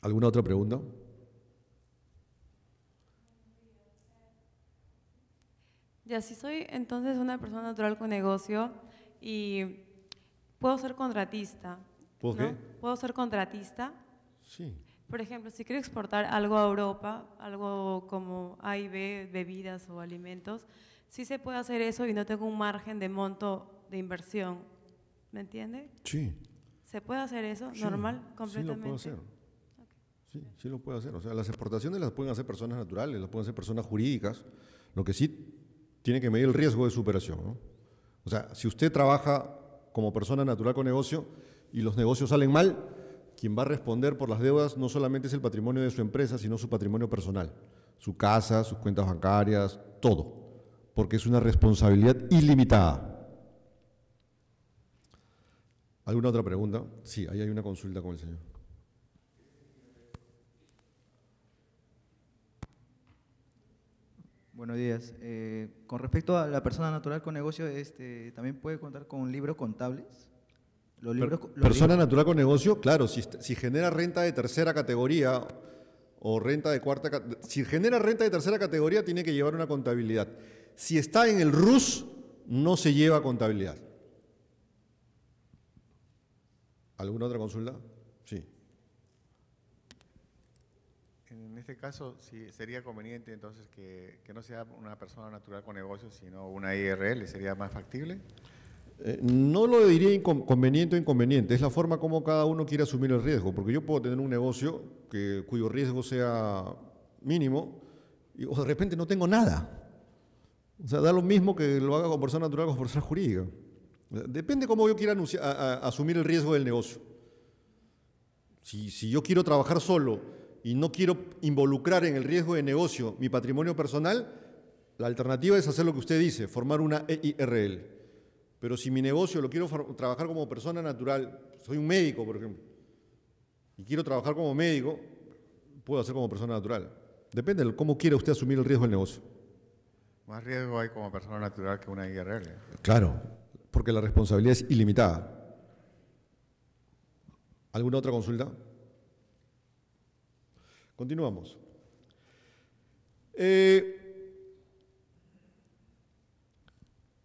¿Alguna otra pregunta? Ya, si soy entonces una persona natural con negocio y puedo ser contratista. ¿Puedo ¿Puedo ser contratista? Sí. Por ejemplo, si quiero exportar algo a Europa, algo como A y B, bebidas o alimentos, sí se puede hacer eso y no tengo un margen de monto de inversión. ¿Me entiende? Sí. ¿Se puede hacer eso? ¿Normal? ¿Completamente? Sí, lo puedo hacer. Sí, sí lo puedo hacer. O sea, las exportaciones las pueden hacer personas naturales, las pueden hacer personas jurídicas. Lo que sí tiene que medir el riesgo de superación. ¿no? O sea, si usted trabaja como persona natural con negocio y los negocios salen mal, quien va a responder por las deudas no solamente es el patrimonio de su empresa, sino su patrimonio personal, su casa, sus cuentas bancarias, todo, porque es una responsabilidad ilimitada. ¿Alguna otra pregunta? Sí, ahí hay una consulta con el señor. Buenos días. Eh, con respecto a la persona natural con negocio, este, ¿también puede contar con un libro contables? persona natural con negocio, claro, si, genera renta de tercera categoría o renta de cuarta si genera renta de tercera categoría tiene que llevar una contabilidad. Si está en el RUS, no se lleva contabilidad. ¿Alguna otra consulta? Sí. En este caso, sí, sería conveniente entonces que, no sea una persona natural con negocio, sino una IRL, ¿sería más factible? Eh, no lo diría inconveniente o inconveniente, es la forma como cada uno quiere asumir el riesgo, porque yo puedo tener un negocio cuyo riesgo sea mínimo y de repente no tengo nada. O sea, da lo mismo que lo haga con persona natural o con persona jurídica. Depende cómo yo quiera asumir el riesgo del negocio. Si, si yo quiero trabajar solo y no quiero involucrar en el riesgo de negocio mi patrimonio personal, la alternativa es hacer lo que usted dice, formar una EIRL. Pero si mi negocio lo quiero trabajar como persona natural, soy un médico, por ejemplo, y quiero trabajar como médico, puedo hacer como persona natural. Depende de cómo quiera usted asumir el riesgo del negocio. Más riesgo hay como persona natural que una real. ¿eh? Claro, porque la responsabilidad es ilimitada. ¿Alguna otra consulta? Continuamos. Eh,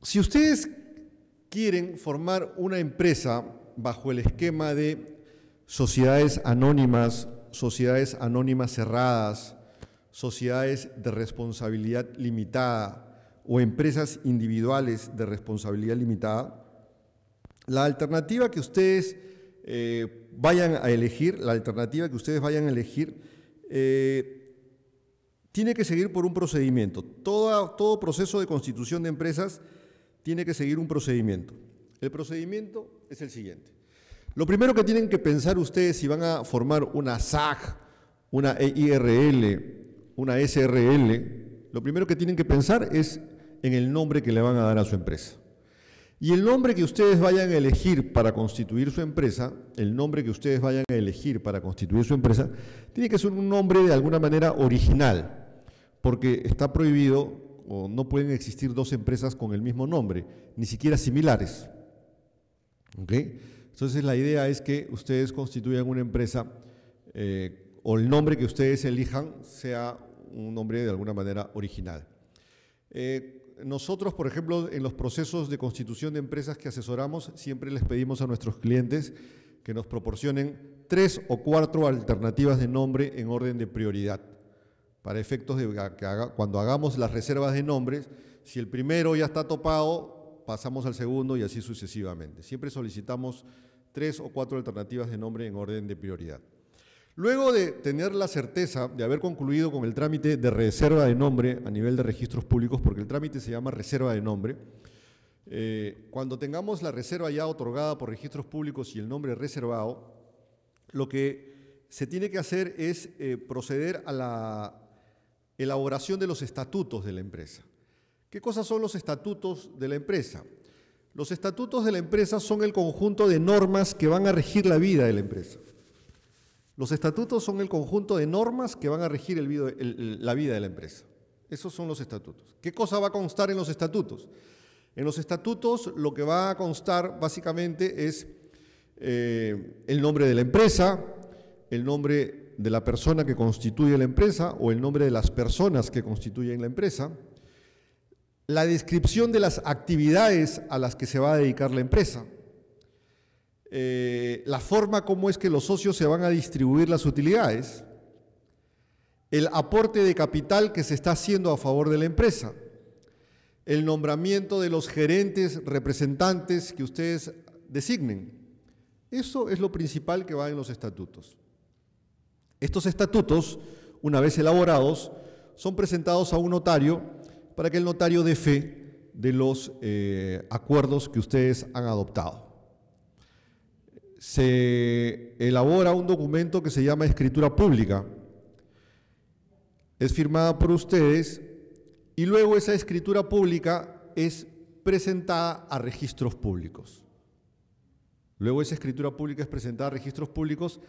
si ustedes quieren formar una empresa bajo el esquema de sociedades anónimas, sociedades anónimas cerradas, sociedades de responsabilidad limitada o empresas individuales de responsabilidad limitada, la alternativa que ustedes eh, vayan a elegir, la alternativa que ustedes vayan a elegir, eh, tiene que seguir por un procedimiento. Todo, todo proceso de constitución de empresas tiene que seguir un procedimiento. El procedimiento es el siguiente. Lo primero que tienen que pensar ustedes si van a formar una SAG, una EIRL, una SRL, lo primero que tienen que pensar es en el nombre que le van a dar a su empresa. Y el nombre que ustedes vayan a elegir para constituir su empresa, el nombre que ustedes vayan a elegir para constituir su empresa, tiene que ser un nombre de alguna manera original, porque está prohibido o no pueden existir dos empresas con el mismo nombre, ni siquiera similares. Entonces la idea es que ustedes constituyan una empresa eh, o el nombre que ustedes elijan sea un nombre de alguna manera original. Eh, nosotros, por ejemplo, en los procesos de constitución de empresas que asesoramos, siempre les pedimos a nuestros clientes que nos proporcionen tres o cuatro alternativas de nombre en orden de prioridad para efectos de que haga, cuando hagamos las reservas de nombres, si el primero ya está topado, pasamos al segundo y así sucesivamente. Siempre solicitamos tres o cuatro alternativas de nombre en orden de prioridad. Luego de tener la certeza de haber concluido con el trámite de reserva de nombre a nivel de registros públicos, porque el trámite se llama reserva de nombre, eh, cuando tengamos la reserva ya otorgada por registros públicos y el nombre reservado, lo que se tiene que hacer es eh, proceder a la Elaboración de los estatutos de la empresa. ¿Qué cosas son los estatutos de la empresa? Los estatutos de la empresa son el conjunto de normas que van a regir la vida de la empresa. Los estatutos son el conjunto de normas que van a regir el, la vida de la empresa. Esos son los estatutos. ¿Qué cosa va a constar en los estatutos? En los estatutos lo que va a constar básicamente es eh, el nombre de la empresa, el nombre de la persona que constituye la empresa o el nombre de las personas que constituyen la empresa, la descripción de las actividades a las que se va a dedicar la empresa, eh, la forma como es que los socios se van a distribuir las utilidades, el aporte de capital que se está haciendo a favor de la empresa, el nombramiento de los gerentes, representantes que ustedes designen. Eso es lo principal que va en los estatutos. Estos estatutos, una vez elaborados, son presentados a un notario para que el notario dé fe de los eh, acuerdos que ustedes han adoptado. Se elabora un documento que se llama escritura pública. Es firmada por ustedes y luego esa escritura pública es presentada a registros públicos. Luego esa escritura pública es presentada a registros públicos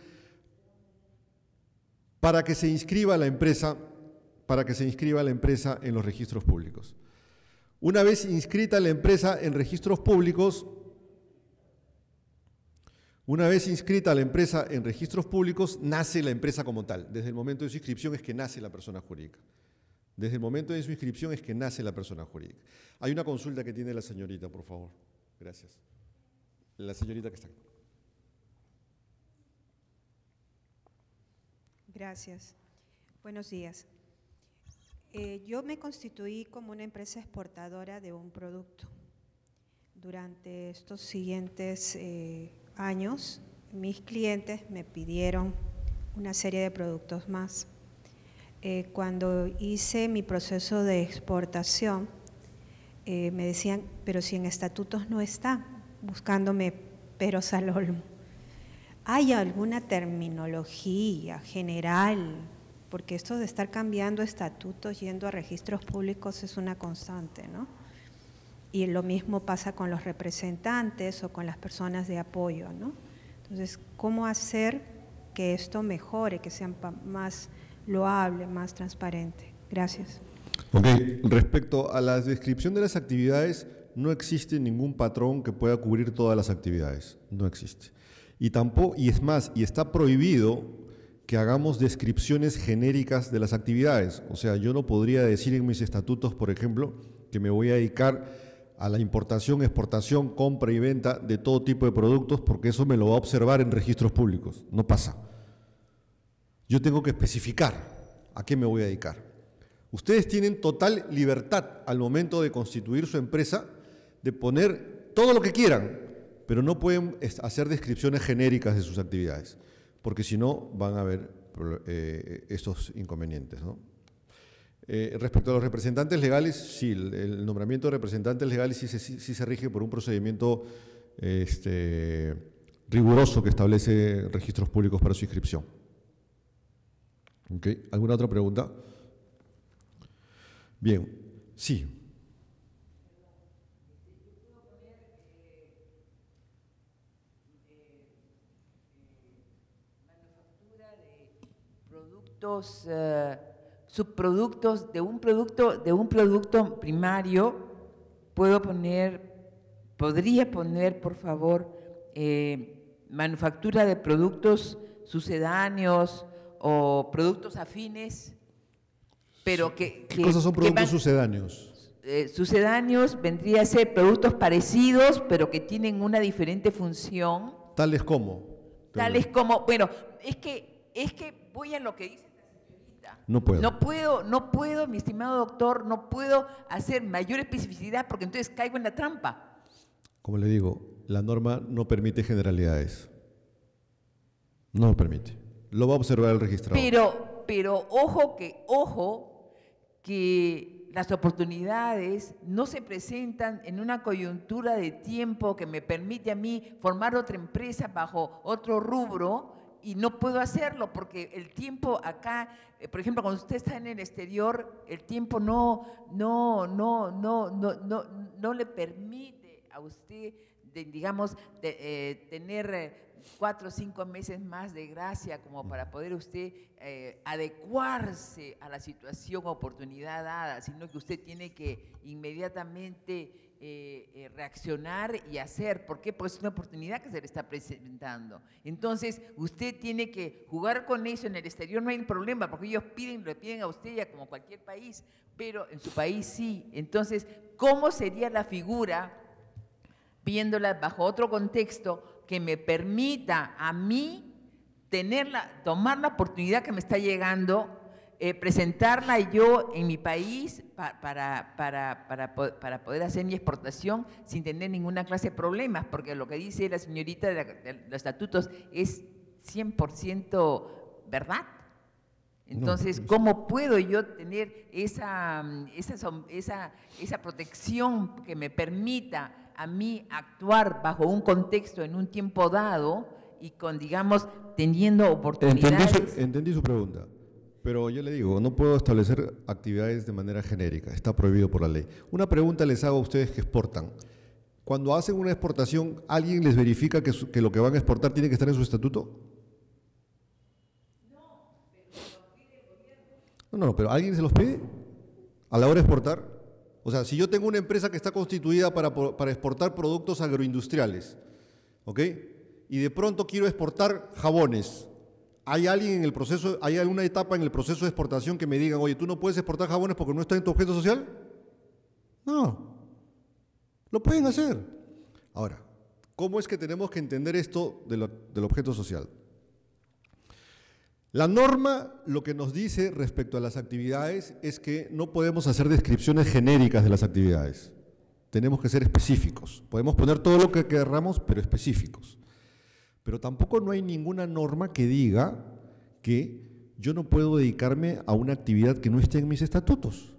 para que se inscriba la empresa, para que se inscriba la empresa en los registros públicos. Una vez inscrita la empresa en registros públicos, una vez inscrita la empresa en registros públicos, nace la empresa como tal. Desde el momento de su inscripción es que nace la persona jurídica. Desde el momento de su inscripción es que nace la persona jurídica. Hay una consulta que tiene la señorita, por favor. Gracias. La señorita que está aquí. Gracias. Buenos días. Eh, yo me constituí como una empresa exportadora de un producto. Durante estos siguientes eh, años, mis clientes me pidieron una serie de productos más. Eh, cuando hice mi proceso de exportación, me decían, pero si en estatutos no está, buscándome pero salón. ¿Hay alguna terminología general? Porque esto de estar cambiando estatutos, yendo a registros públicos es una constante, ¿no? Y lo mismo pasa con los representantes o con las personas de apoyo, ¿no? Entonces, ¿cómo hacer que esto mejore, que sea más loable, más transparente? Gracias. Ok, respecto a la descripción de las actividades, no existe ningún patrón que pueda cubrir todas las actividades. No existe. Y, tampoco, y es más, y está prohibido que hagamos descripciones genéricas de las actividades. O sea, yo no podría decir en mis estatutos, por ejemplo, que me voy a dedicar a la importación, exportación, compra y venta de todo tipo de productos, porque eso me lo va a observar en registros públicos. No pasa. Yo tengo que especificar a qué me voy a dedicar. Ustedes tienen total libertad al momento de constituir su empresa de poner todo lo que quieran, pero no pueden hacer descripciones genéricas de sus actividades, porque si no van a haber eh, eh estos inconvenientes. Eh, respecto a los representantes legales, sí, el, nombramiento de representantes legales sí se, rige por un procedimiento este, riguroso que establece registros públicos para su inscripción. ¿Alguna otra pregunta? Bien, sí. dos eh, subproductos de un producto, de un producto primario, puedo poner, podría poner, por favor, eh, manufactura de productos sucedáneos o productos afines, pero que... ¿Qué son productos sucedáneos? Eh, sucedáneos vendría a ser productos parecidos, pero que tienen una diferente función. Tales como. Tales como, bueno, es que, es que voy a lo que dice no puedo. No puedo, mi estimado doctor, no puedo hacer mayor especificidad porque entonces caigo en la trampa. Como le digo, la norma no permite generalidades. No lo permite. Lo va a observar el registrador. Pero, pero ojo que, ojo, que las oportunidades no se presentan en una coyuntura de tiempo que me permite a mí formar otra empresa bajo otro rubro y no puedo hacerlo porque el tiempo acá, eh, por ejemplo, cuando usted está en el exterior, el tiempo no, no, no, no, no, no, le permite a usted, digamos, eh, tener eh, cuatro o cinco meses más de gracia como para poder usted adecuarse a la situación, o oportunidad dada, sino que usted tiene que inmediatamente eh, eh, reaccionar y hacer. ¿Por qué? Porque es una oportunidad que se le está presentando. Entonces, usted tiene que jugar con eso en el exterior, no hay problema, porque ellos piden, le piden a usted ya como cualquier país, pero en su país sí. Entonces, ¿cómo sería la figura, viéndola bajo otro contexto, que me permita a mí tenerla, tomar la oportunidad que me está llegando eh, presentarla yo en mi país para, para, para, para, poder hacer mi exportación sin tener ninguna clase de problemas, porque lo que dice la señorita de, los estatutos es 100% verdad. Entonces, pues. ¿cómo puedo yo tener esa, esa, esa, esa protección que me permita a mí actuar bajo un contexto en un tiempo dado y con, digamos, teniendo oportunidades? entendí su pregunta. Pero yo le digo, no puedo establecer actividades de manera genérica, está prohibido por la ley. Una pregunta les hago a ustedes que exportan. Cuando hacen una exportación, ¿alguien les verifica que, lo que van a exportar tiene que estar en su estatuto? No, no, pero ¿alguien se los pide a la hora de exportar? O sea, si yo tengo una empresa que está constituida para, para exportar productos agroindustriales, ¿ok? Y de pronto quiero exportar jabones, ¿Hay alguien en el proceso, hay alguna etapa en el proceso de exportación que me digan, oye, tú no puedes exportar jabones porque no está en tu objeto social? No. Lo pueden hacer. Ahora, ¿cómo es que tenemos que entender esto del objeto social? La norma lo que nos dice respecto a las actividades es que no podemos hacer descripciones genéricas de las actividades. Tenemos que ser específicos. Podemos poner todo lo que querramos, pero específicos. Pero tampoco no hay ninguna norma que diga que yo no puedo dedicarme a una actividad que no esté en mis estatutos.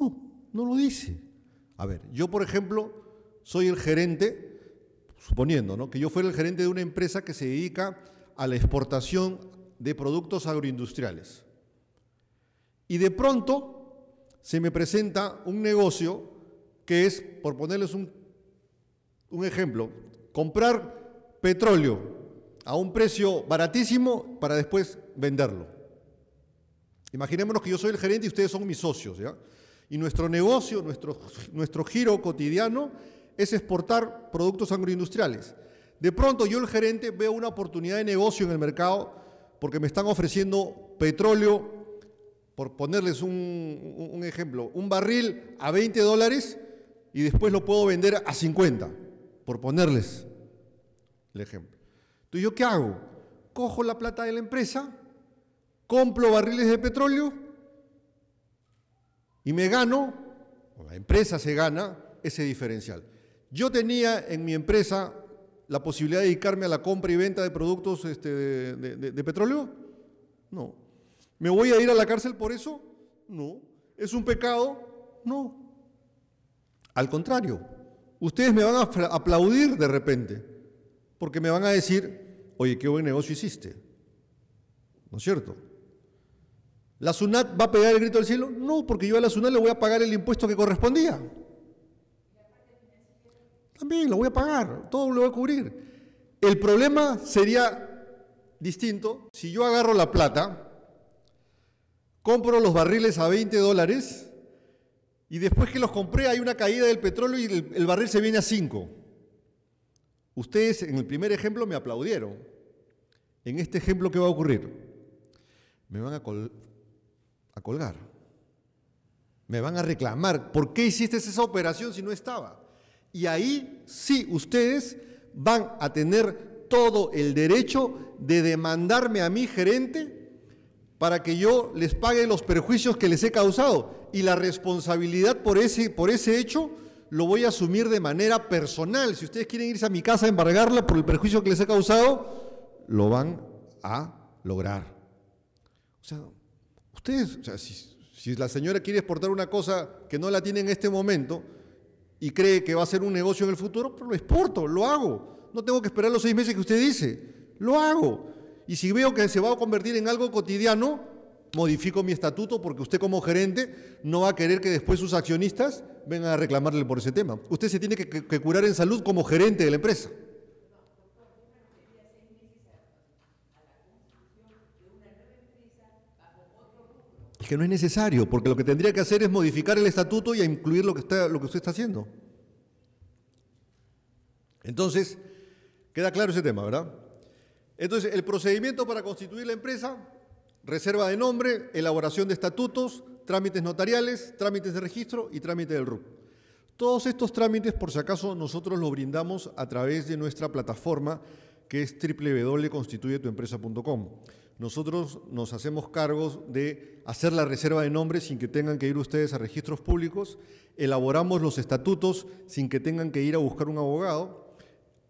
No, no lo dice. A ver, yo por ejemplo soy el gerente, suponiendo ¿no? que yo fuera el gerente de una empresa que se dedica a la exportación de productos agroindustriales. Y de pronto se me presenta un negocio que es, por ponerles un, un ejemplo, comprar petróleo a un precio baratísimo para después venderlo. Imaginémonos que yo soy el gerente y ustedes son mis socios, ¿ya? Y nuestro negocio, nuestro, nuestro giro cotidiano es exportar productos agroindustriales. De pronto yo el gerente veo una oportunidad de negocio en el mercado porque me están ofreciendo petróleo, por ponerles un, un ejemplo, un barril a 20 dólares y después lo puedo vender a 50, por ponerles el ejemplo. Entonces, ¿yo qué hago? Cojo la plata de la empresa, compro barriles de petróleo y me gano, o la empresa se gana, ese diferencial. Yo tenía en mi empresa la posibilidad de dedicarme a la compra y venta de productos este, de petróleo. No. ¿Me voy a ir a la cárcel por eso? No. ¿Es un pecado? No. Al contrario, ustedes me van a aplaudir de repente, porque me van a decir, oye, qué buen negocio hiciste. ¿No es cierto? ¿La SUNAT va a pegar el grito al cielo? No, porque yo a la SUNAT le voy a pagar el impuesto que correspondía. También lo voy a pagar, todo lo voy a cubrir. El problema sería distinto si yo agarro la plata, compro los barriles a 20 dólares y después que los compré hay una caída del petróleo y el, el barril se viene a 5. Ustedes en el primer ejemplo me aplaudieron. En este ejemplo, ¿qué va a ocurrir? Me van a, colgar. Me van a reclamar, ¿por qué hiciste esa operación si no estaba? Y ahí sí, ustedes van a tener todo el derecho de demandarme a mi gerente para que yo les pague los perjuicios que les he causado. Y la responsabilidad por ese, por ese hecho lo voy a asumir de manera personal. Si ustedes quieren irse a mi casa a embargarla por el perjuicio que les he causado, lo van a lograr. O sea, ustedes, si, la señora quiere exportar una cosa que no la tiene en este momento y cree que va a ser un negocio en el futuro, lo exporto, lo hago. No tengo que esperar los seis meses que usted dice, lo hago. Y si veo que se va a convertir en algo cotidiano, modifico mi estatuto porque usted como gerente no va a querer que después sus accionistas vengan a reclamarle por ese tema. Usted se tiene que curar en salud como gerente de la empresa. Es que no es necesario, porque lo que tendría que hacer es modificar el estatuto y incluir lo que, está, lo que usted está haciendo. Entonces, queda claro ese tema, ¿verdad? Entonces, el procedimiento para constituir la empresa, reserva de nombre, elaboración de estatutos, trámites notariales, trámites de registro y trámite del RUP. Todos estos trámites, por si acaso, nosotros los brindamos a través de nuestra plataforma que es www.constituyetuempresa.com. Nosotros nos hacemos cargos de hacer la reserva de nombres sin que tengan que ir ustedes a registros públicos, elaboramos los estatutos sin que tengan que ir a buscar un abogado,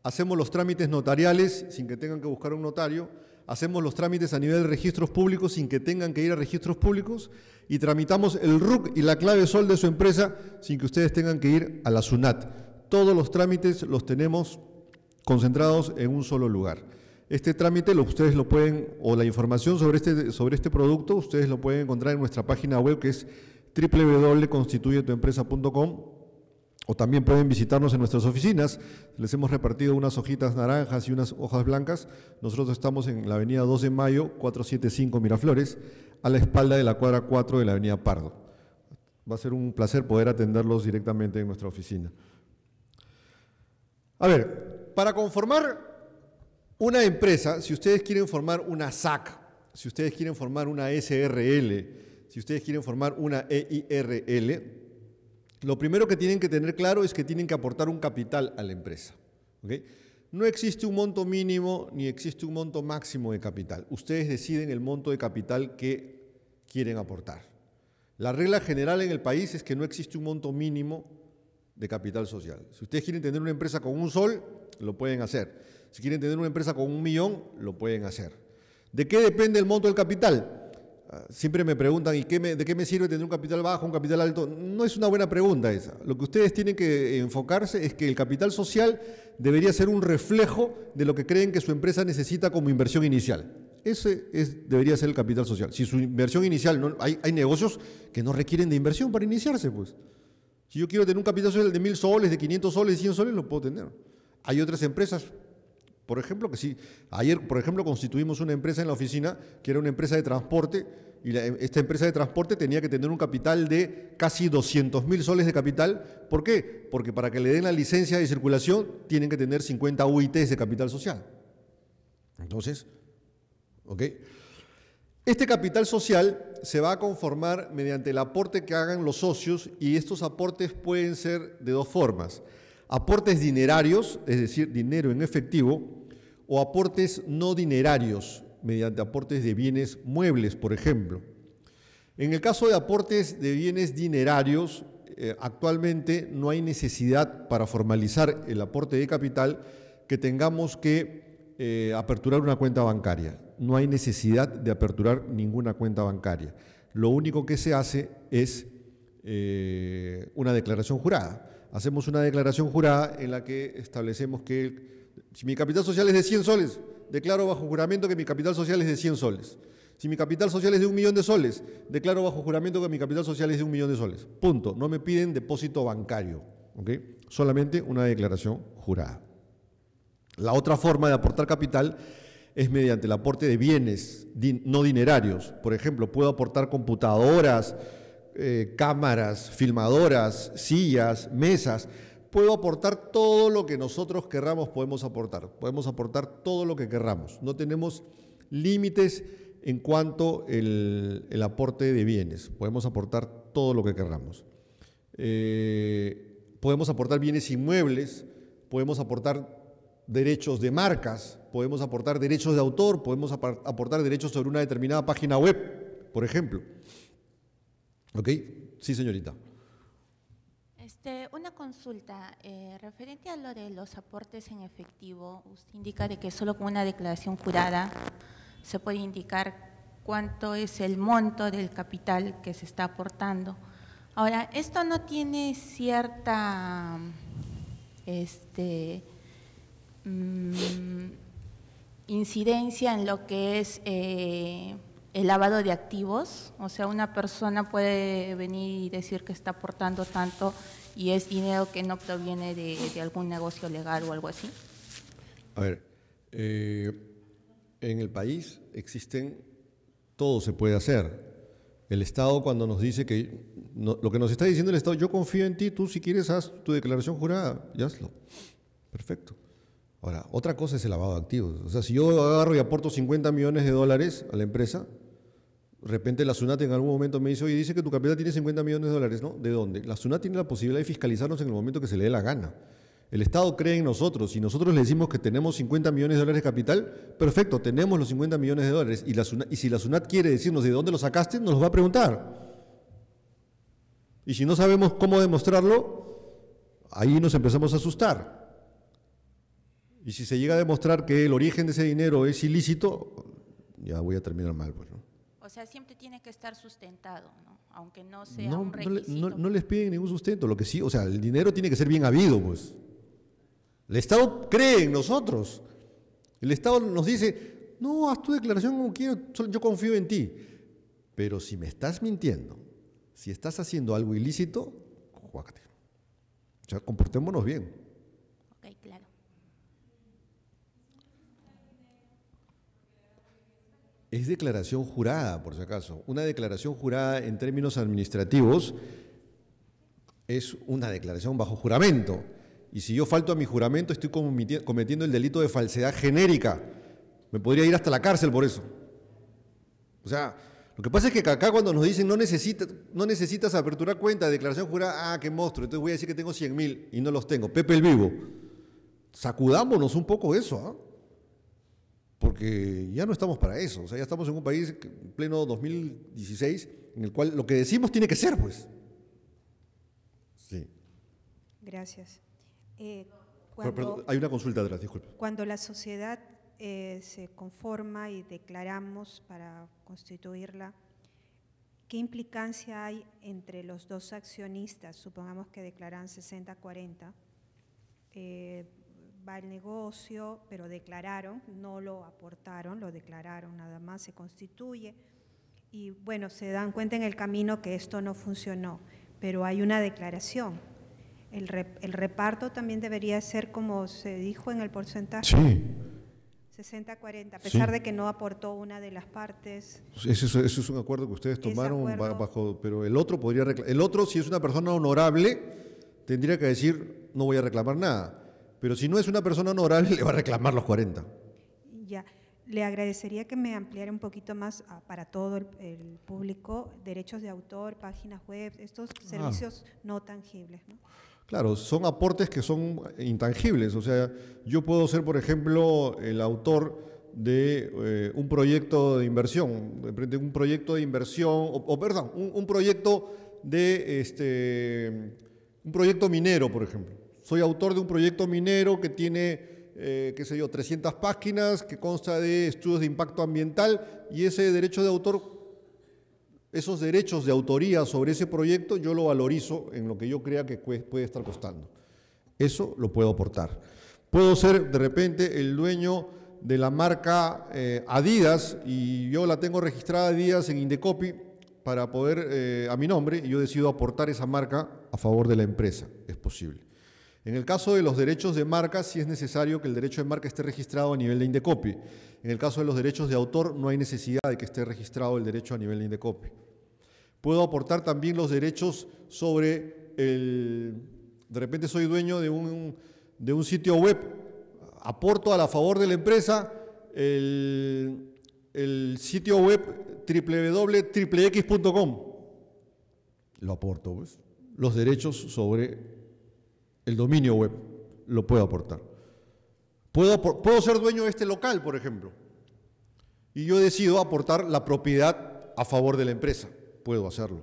hacemos los trámites notariales sin que tengan que buscar un notario, hacemos los trámites a nivel de registros públicos sin que tengan que ir a registros públicos y tramitamos el RUC y la clave sol de su empresa sin que ustedes tengan que ir a la SUNAT. Todos los trámites los tenemos concentrados en un solo lugar. Este trámite lo, ustedes lo pueden, o la información sobre este, sobre este producto, ustedes lo pueden encontrar en nuestra página web que es www.constituyetuempresa.com o también pueden visitarnos en nuestras oficinas. Les hemos repartido unas hojitas naranjas y unas hojas blancas. Nosotros estamos en la avenida 12 de mayo, 475 Miraflores, a la espalda de la cuadra 4 de la avenida Pardo. Va a ser un placer poder atenderlos directamente en nuestra oficina. A ver, para conformar una empresa, si ustedes quieren formar una SAC, si ustedes quieren formar una SRL, si ustedes quieren formar una EIRL, lo primero que tienen que tener claro es que tienen que aportar un capital a la empresa. No existe un monto mínimo ni existe un monto máximo de capital. Ustedes deciden el monto de capital que quieren aportar. La regla general en el país es que no existe un monto mínimo de capital social. Si ustedes quieren tener una empresa con un sol, lo pueden hacer. Si quieren tener una empresa con un millón, lo pueden hacer. ¿De qué depende el monto del capital? Ah, siempre me preguntan, ¿y de qué me sirve tener un capital bajo, un capital alto? No es una buena pregunta esa. Lo que ustedes tienen que enfocarse es que el capital social debería ser un reflejo de lo que creen que su empresa necesita como inversión inicial. Ese debería ser el capital social. Si su inversión inicial, no, hay, hay negocios que no requieren de inversión para iniciarse, pues. Si yo quiero tener un capital social de mil soles, de 500 soles, de 100 soles, lo puedo tener. Hay otras empresas por ejemplo, que si ayer, por ejemplo, constituimos una empresa en la oficina que era una empresa de transporte y esta empresa de transporte tenía que tener un capital de casi 200 mil soles de capital. ¿Por qué? Porque para que le den la licencia de circulación tienen que tener 50 UITs de capital social. Entonces, ¿ok? Este capital social se va a conformar mediante el aporte que hagan los socios y estos aportes pueden ser de dos formas. Aportes dinerarios, es decir, dinero en efectivo, o aportes no dinerarios, mediante aportes de bienes muebles, por ejemplo. En el caso de aportes de bienes dinerarios, eh, actualmente no hay necesidad para formalizar el aporte de capital que tengamos que eh, aperturar una cuenta bancaria. No hay necesidad de aperturar ninguna cuenta bancaria. Lo único que se hace es eh, una declaración jurada. Hacemos una declaración jurada en la que establecemos que el si mi capital social es de 100 soles, declaro bajo juramento que mi capital social es de 100 soles. Si mi capital social es de un millón de soles, declaro bajo juramento que mi capital social es de un millón de soles. Punto. No me piden depósito bancario. Solamente una declaración jurada. La otra forma de aportar capital es mediante el aporte de bienes no dinerarios. Por ejemplo, puedo aportar computadoras, eh, cámaras, filmadoras, sillas, mesas puedo aportar todo lo que nosotros querramos, podemos aportar. Podemos aportar todo lo que querramos. No tenemos límites en cuanto el, aporte de bienes. Podemos aportar todo lo que querramos. Eh, podemos aportar bienes inmuebles, podemos aportar derechos de marcas, podemos aportar derechos de autor, podemos aportar derechos sobre una determinada página web, por ejemplo. ¿Ok? Sí, señorita una consulta eh, referente a lo de los aportes en efectivo. Usted indica de que solo con una declaración jurada se puede indicar cuánto es el monto del capital que se está aportando. Ahora, esto no tiene cierta, este, mm, incidencia en lo que es eh, el lavado de activos, o sea, una persona puede venir y decir que está aportando tanto y es dinero que no proviene de, de algún negocio legal o algo así? A ver, eh, en el país existen, todo se puede hacer. El Estado cuando nos dice que lo que nos está diciendo el Estado, yo confío en ti, tú si quieres haz tu declaración jurada ya hazlo. Perfecto. Ahora, otra cosa es el lavado de activos. O sea, si yo agarro y aporto 50 millones de dólares a la empresa, repente la SUNAT en algún momento me dice, oye, dice que tu capital tiene 50 millones de dólares, ¿no? ¿De dónde? La SUNAT tiene la posibilidad de fiscalizarnos en el momento que se le dé la gana. El Estado cree en nosotros y nosotros le decimos que tenemos 50 millones de dólares de capital, perfecto, tenemos los 50 millones de dólares. Y, si la SUNAT quiere decirnos de dónde lo sacaste, nos los va a preguntar. Y si no sabemos cómo demostrarlo, ahí nos empezamos a asustar. Y si se llega a demostrar que el origen de ese dinero es ilícito, ya voy a terminar mal, pues, ¿no? O sea, siempre tiene que estar sustentado, ¿no? aunque no sea no, un No, les piden ningún sustento, lo que sí, o sea, el dinero tiene que ser bien habido, pues. El Estado cree en nosotros. El Estado nos dice, no, haz tu declaración como quieras, yo confío en ti. Pero si me estás mintiendo, si estás haciendo algo ilícito, juácate. O sea, comportémonos bien. es declaración jurada, por si acaso. Una declaración jurada en términos administrativos es una declaración bajo juramento. Y si yo falto a mi juramento, estoy cometiendo el delito de falsedad genérica. Me podría ir hasta la cárcel por eso. O sea, lo que pasa es que acá cuando nos dicen no necesitas, no necesitas cuenta, declaración jurada, ah, qué monstruo, entonces voy a decir que tengo 100 mil y no los tengo. Pepe el vivo. Sacudámonos un poco eso. ¿ah? porque ya no estamos para eso. O sea, ya estamos en un país pleno 2016 en el cual lo que decimos tiene que ser, pues. Sí. Gracias. Eh, hay una consulta atrás, disculpe. Cuando la sociedad eh, se conforma y declaramos para constituirla, ¿qué implicancia hay entre los dos accionistas? Supongamos que declaran 60-40. Eh, va el negocio, pero declararon, no lo aportaron, lo declararon nada más, se constituye. Y bueno, se dan cuenta en el camino que esto no funcionó, pero hay una declaración. El, reparto también debería ser como se dijo en el porcentaje. Sí. 60-40, a pesar de que no aportó una de las partes. Ese es, un acuerdo que ustedes tomaron pero el otro podría el otro si es una persona honorable tendría que decir no voy a reclamar nada. Pero si no es una persona honorable, le va a reclamar los 40. Ya. Le agradecería que me ampliara un poquito más ah, para todo el, público, derechos de autor, páginas web, estos ah. servicios no tangibles. Claro, son aportes que son intangibles. O sea, yo puedo ser, por ejemplo, el autor de eh, un proyecto de inversión, de un proyecto de inversión, o, perdón, un, un, proyecto de este, un proyecto minero, por ejemplo. Soy autor de un proyecto minero que tiene, eh, qué sé yo, 300 páginas, que consta de estudios de impacto ambiental y ese derecho de autor, esos derechos de autoría sobre ese proyecto, yo lo valorizo en lo que yo crea que puede estar costando. Eso lo puedo aportar. Puedo ser de repente el dueño de la marca eh, Adidas y yo la tengo registrada Adidas en Indecopy para poder, eh, a mi nombre, y yo decido aportar esa marca a favor de la empresa. Es posible. En el caso de los derechos de marca, sí es necesario que el derecho de marca esté registrado a nivel de Indecopi. En el caso de los derechos de autor, no hay necesidad de que esté registrado el derecho a nivel de Indecopi. Puedo aportar también los derechos sobre el... De repente soy dueño de un, de un sitio web, aporto a la favor de la empresa el, sitio web www.xx.com. Lo aporto, pues. Los derechos sobre el dominio web lo puedo aportar. Puedo, ser dueño de este local, por ejemplo, y yo decido aportar la propiedad a favor de la empresa. Puedo hacerlo.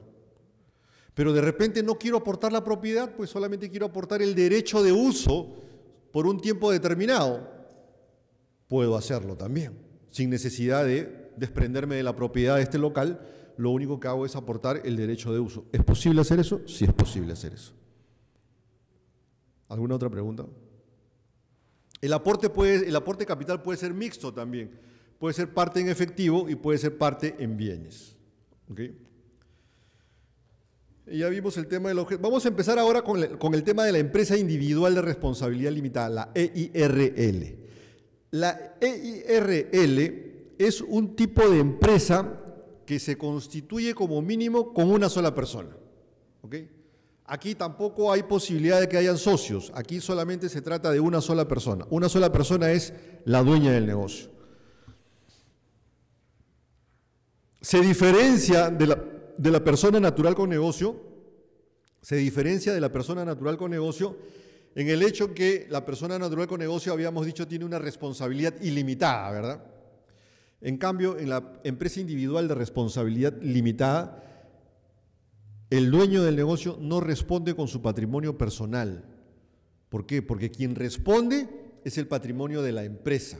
Pero de repente no quiero aportar la propiedad, pues solamente quiero aportar el derecho de uso por un tiempo determinado. Puedo hacerlo también, sin necesidad de desprenderme de la propiedad de este local. Lo único que hago es aportar el derecho de uso. ¿Es posible hacer eso? Sí, es posible hacer eso. ¿Alguna otra pregunta? El aporte, puede, el aporte capital puede ser mixto también. Puede ser parte en efectivo y puede ser parte en bienes. ¿Okay? Ya vimos el tema del objeto. Vamos a empezar ahora con, el tema de la empresa individual de responsabilidad limitada, la EIRL. La EIRL es un tipo de empresa que se constituye como mínimo con una sola persona. ¿Okay? Aquí tampoco hay posibilidad de que hayan socios. Aquí solamente se trata de una sola persona. Una sola persona es la dueña del negocio. Se diferencia de la, de la persona natural con negocio, se diferencia de la persona natural con negocio en el hecho que la persona natural con negocio, habíamos dicho, tiene una responsabilidad ilimitada, ¿verdad? En cambio, en la empresa individual de responsabilidad limitada, el dueño del negocio no responde con su patrimonio personal. ¿Por qué? Porque quien responde es el patrimonio de la empresa.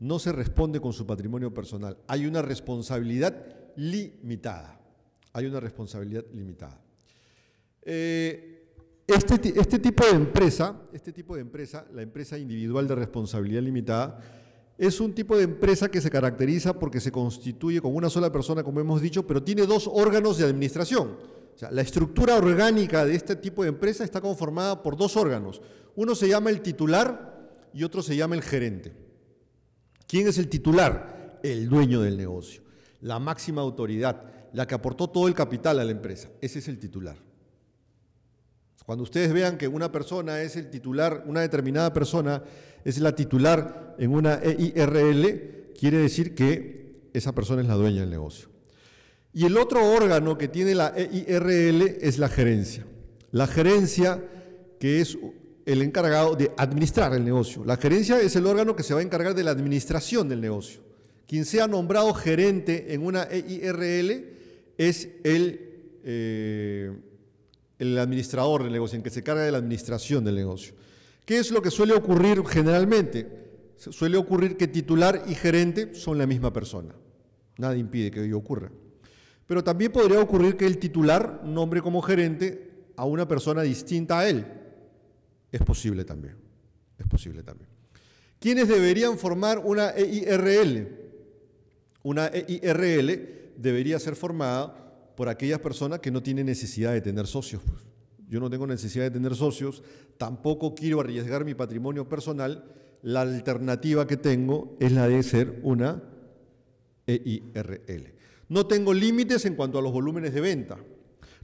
No se responde con su patrimonio personal. Hay una responsabilidad limitada. Hay una responsabilidad limitada. Eh, este, este tipo de empresa, este tipo de empresa, la empresa individual de responsabilidad limitada, es un tipo de empresa que se caracteriza porque se constituye con una sola persona, como hemos dicho, pero tiene dos órganos de administración. O sea, la estructura orgánica de este tipo de empresa está conformada por dos órganos. Uno se llama el titular y otro se llama el gerente. ¿Quién es el titular? El dueño del negocio, la máxima autoridad, la que aportó todo el capital a la empresa. Ese es el titular. Cuando ustedes vean que una persona es el titular, una determinada persona es la titular en una EIRL, quiere decir que esa persona es la dueña del negocio. Y el otro órgano que tiene la EIRL es la gerencia. La gerencia que es el encargado de administrar el negocio. La gerencia es el órgano que se va a encargar de la administración del negocio. Quien sea nombrado gerente en una EIRL es el... Eh, el administrador del negocio, en que se carga de la administración del negocio. ¿Qué es lo que suele ocurrir generalmente? Suele ocurrir que titular y gerente son la misma persona. Nada impide que ello ocurra. Pero también podría ocurrir que el titular nombre como gerente a una persona distinta a él. Es posible también. Es posible también. ¿Quiénes deberían formar una EIRL? Una EIRL debería ser formada por aquellas personas que no tienen necesidad de tener socios. Pues. Yo no tengo necesidad de tener socios, tampoco quiero arriesgar mi patrimonio personal. La alternativa que tengo es la de ser una EIRL. No tengo límites en cuanto a los volúmenes de venta.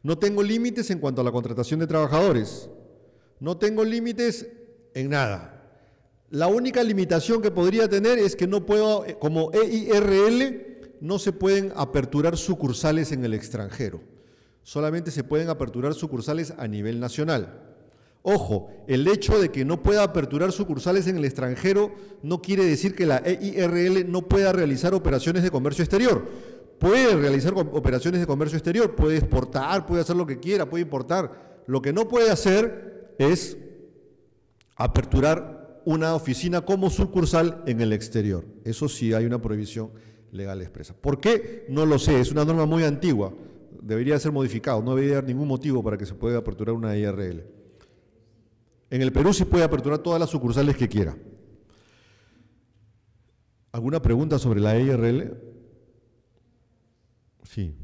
No tengo límites en cuanto a la contratación de trabajadores. No tengo límites en nada. La única limitación que podría tener es que no puedo, eh, como EIRL, no se pueden aperturar sucursales en el extranjero, solamente se pueden aperturar sucursales a nivel nacional. Ojo, el hecho de que no pueda aperturar sucursales en el extranjero no quiere decir que la EIRL no pueda realizar operaciones de comercio exterior. Puede realizar operaciones de comercio exterior, puede exportar, puede hacer lo que quiera, puede importar. Lo que no puede hacer es aperturar una oficina como sucursal en el exterior. Eso sí hay una prohibición legal expresa. ¿Por qué? No lo sé, es una norma muy antigua, debería ser modificado, no debería haber ningún motivo para que se pueda aperturar una IRL. En el Perú sí puede aperturar todas las sucursales que quiera. ¿Alguna pregunta sobre la IRL? Sí.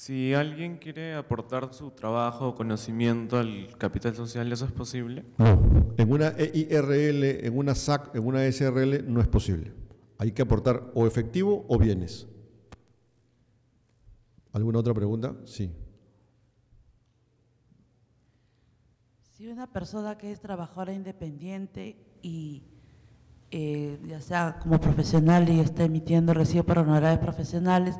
Si alguien quiere aportar su trabajo o conocimiento al capital social, ¿eso es posible? No, en una EIRL, en una SAC, en una SRL no es posible. Hay que aportar o efectivo o bienes. ¿Alguna otra pregunta? Sí. Si una persona que es trabajadora independiente y eh, ya sea como profesional y está emitiendo recibo para honorarios profesionales,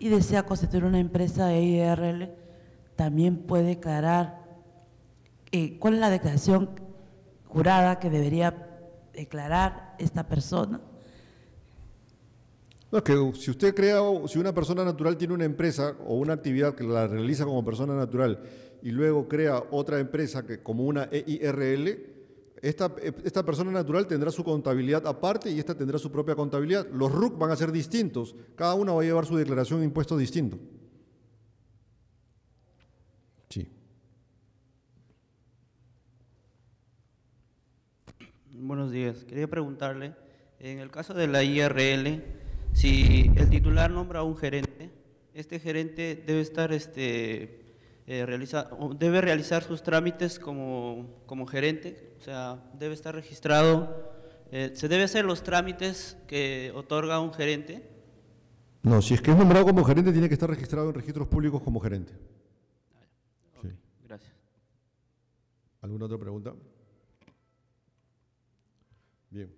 y desea constituir una empresa de IRL, también puede declarar eh, cuál es la declaración jurada que debería declarar esta persona. No, que si usted crea, si una persona natural tiene una empresa o una actividad que la realiza como persona natural y luego crea otra empresa que, como una EIRL, eh, esta, persona natural tendrá su contabilidad aparte y esta tendrá su propia contabilidad. Los RUC van a ser distintos. Cada una va a llevar su declaración de impuestos distinto. Sí. Buenos días. Quería preguntarle, en el caso de la IRL, si el titular nombra a un gerente, este gerente debe estar este, eh, debe realizar sus trámites como, gerente, o sea, debe estar registrado, eh, se debe hacer los trámites que otorga un gerente. No, si es que es nombrado como gerente, tiene que estar registrado en registros públicos como gerente. Ah, gracias. ¿Alguna otra pregunta? Bien.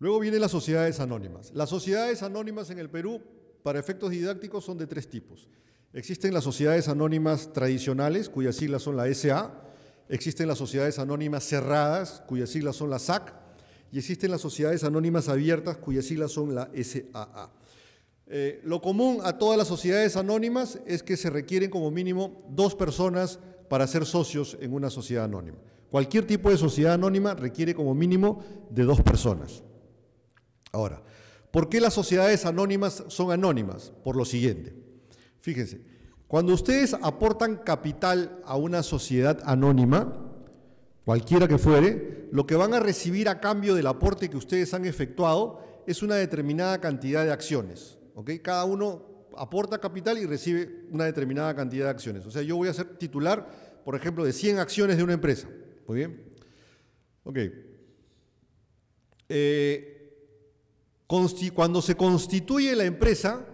Luego vienen las sociedades anónimas. Las sociedades anónimas en el Perú, para efectos didácticos, son de tres tipos. Existen las sociedades anónimas tradicionales, cuyas siglas son la SA, existen las sociedades anónimas cerradas, cuyas siglas son la SAC, y existen las sociedades anónimas abiertas, cuyas siglas son la SAA. Eh, lo común a todas las sociedades anónimas es que se requieren como mínimo dos personas para ser socios en una sociedad anónima. Cualquier tipo de sociedad anónima requiere como mínimo de dos personas. Ahora, ¿por qué las sociedades anónimas son anónimas? Por lo siguiente. Fíjense, cuando ustedes aportan capital a una sociedad anónima, cualquiera que fuere, lo que van a recibir a cambio del aporte que ustedes han efectuado es una determinada cantidad de acciones. ¿okay? Cada uno aporta capital y recibe una determinada cantidad de acciones. O sea, yo voy a ser titular, por ejemplo, de 100 acciones de una empresa. Muy bien. Ok. Eh, cuando se constituye la empresa,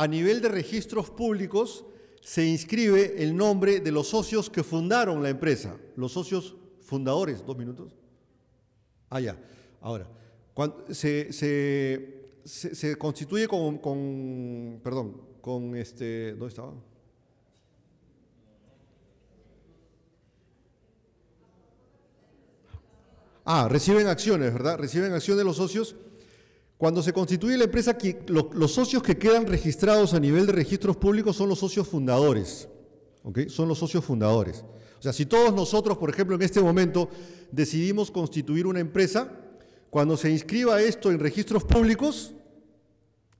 a nivel de registros públicos se inscribe el nombre de los socios que fundaron la empresa, los socios fundadores, dos minutos. Ah, ya. Ahora, se, constituye con, perdón, con este, ¿dónde estaba? Ah, reciben acciones, ¿verdad? Reciben acciones los socios cuando se constituye la empresa, los socios que quedan registrados a nivel de registros públicos son los socios fundadores. Son los socios fundadores. O sea, si todos nosotros, por ejemplo, en este momento decidimos constituir una empresa, cuando se inscriba esto en registros públicos,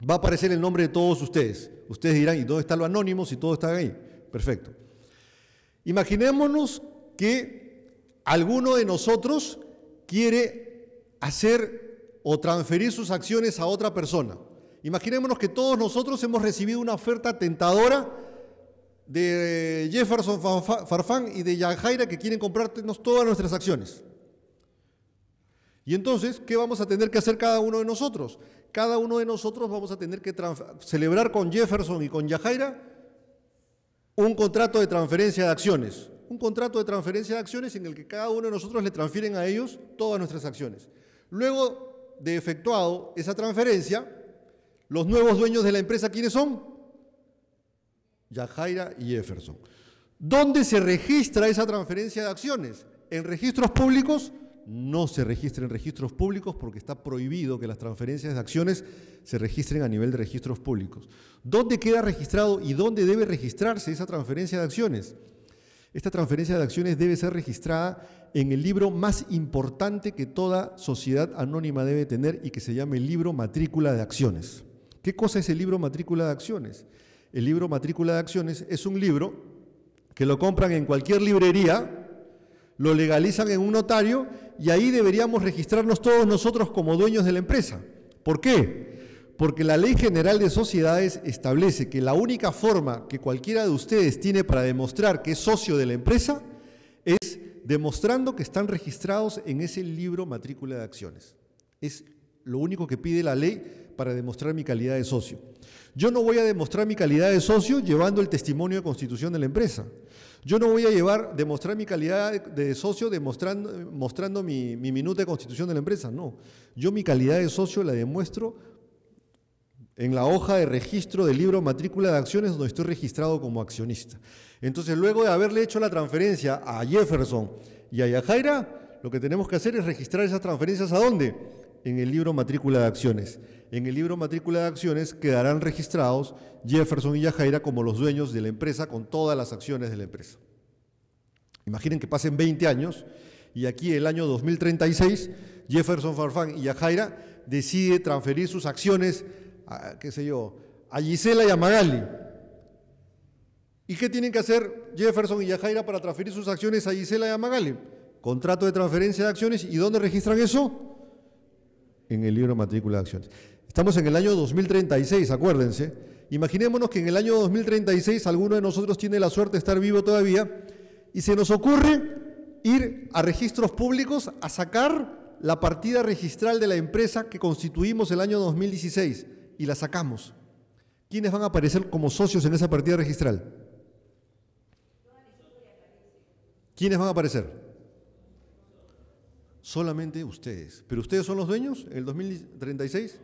va a aparecer el nombre de todos ustedes. Ustedes dirán, ¿y dónde están los anónimos y todos están ahí? Perfecto. Imaginémonos que alguno de nosotros quiere hacer o transferir sus acciones a otra persona. Imaginémonos que todos nosotros hemos recibido una oferta tentadora de Jefferson Farfán y de Yajaira que quieren comprarnos todas nuestras acciones. Y entonces, ¿qué vamos a tener que hacer cada uno de nosotros? Cada uno de nosotros vamos a tener que celebrar con Jefferson y con Yajaira un contrato de transferencia de acciones. Un contrato de transferencia de acciones en el que cada uno de nosotros le transfieren a ellos todas nuestras acciones. Luego de efectuado esa transferencia, los nuevos dueños de la empresa, ¿quiénes son? Yajaira y Jefferson. ¿Dónde se registra esa transferencia de acciones? ¿En registros públicos? No se registra en registros públicos porque está prohibido que las transferencias de acciones se registren a nivel de registros públicos. ¿Dónde queda registrado y dónde debe registrarse esa transferencia de acciones? Esta transferencia de acciones debe ser registrada en el libro más importante que toda sociedad anónima debe tener y que se llama el libro Matrícula de Acciones. ¿Qué cosa es el libro Matrícula de Acciones? El libro Matrícula de Acciones es un libro que lo compran en cualquier librería, lo legalizan en un notario y ahí deberíamos registrarnos todos nosotros como dueños de la empresa. ¿Por qué? Porque la Ley General de Sociedades establece que la única forma que cualquiera de ustedes tiene para demostrar que es socio de la empresa es demostrando que están registrados en ese libro matrícula de acciones. Es lo único que pide la ley para demostrar mi calidad de socio. Yo no voy a demostrar mi calidad de socio llevando el testimonio de constitución de la empresa. Yo no voy a llevar, demostrar mi calidad de socio demostrando, mostrando mi, minuto de constitución de la empresa. No, yo mi calidad de socio la demuestro en la hoja de registro del libro matrícula de acciones donde estoy registrado como accionista. Entonces, luego de haberle hecho la transferencia a Jefferson y a Yajaira, lo que tenemos que hacer es registrar esas transferencias a dónde? En el libro matrícula de acciones. En el libro matrícula de acciones quedarán registrados Jefferson y Yajaira como los dueños de la empresa con todas las acciones de la empresa. Imaginen que pasen 20 años y aquí el año 2036 Jefferson Farfán y Yajaira decide transferir sus acciones qué sé yo, a Gisela y a Magali ¿Y qué tienen que hacer Jefferson y Yajaira para transferir sus acciones a Gisela y a Magali? Contrato de transferencia de acciones. ¿Y dónde registran eso? En el libro matrícula de acciones. Estamos en el año 2036, acuérdense. Imaginémonos que en el año 2036 alguno de nosotros tiene la suerte de estar vivo todavía y se nos ocurre ir a registros públicos a sacar la partida registral de la empresa que constituimos el año 2016 y la sacamos. ¿Quiénes van a aparecer como socios en esa partida registral? ¿Quiénes van a aparecer? Solamente ustedes. ¿Pero ustedes son los dueños en el 2036?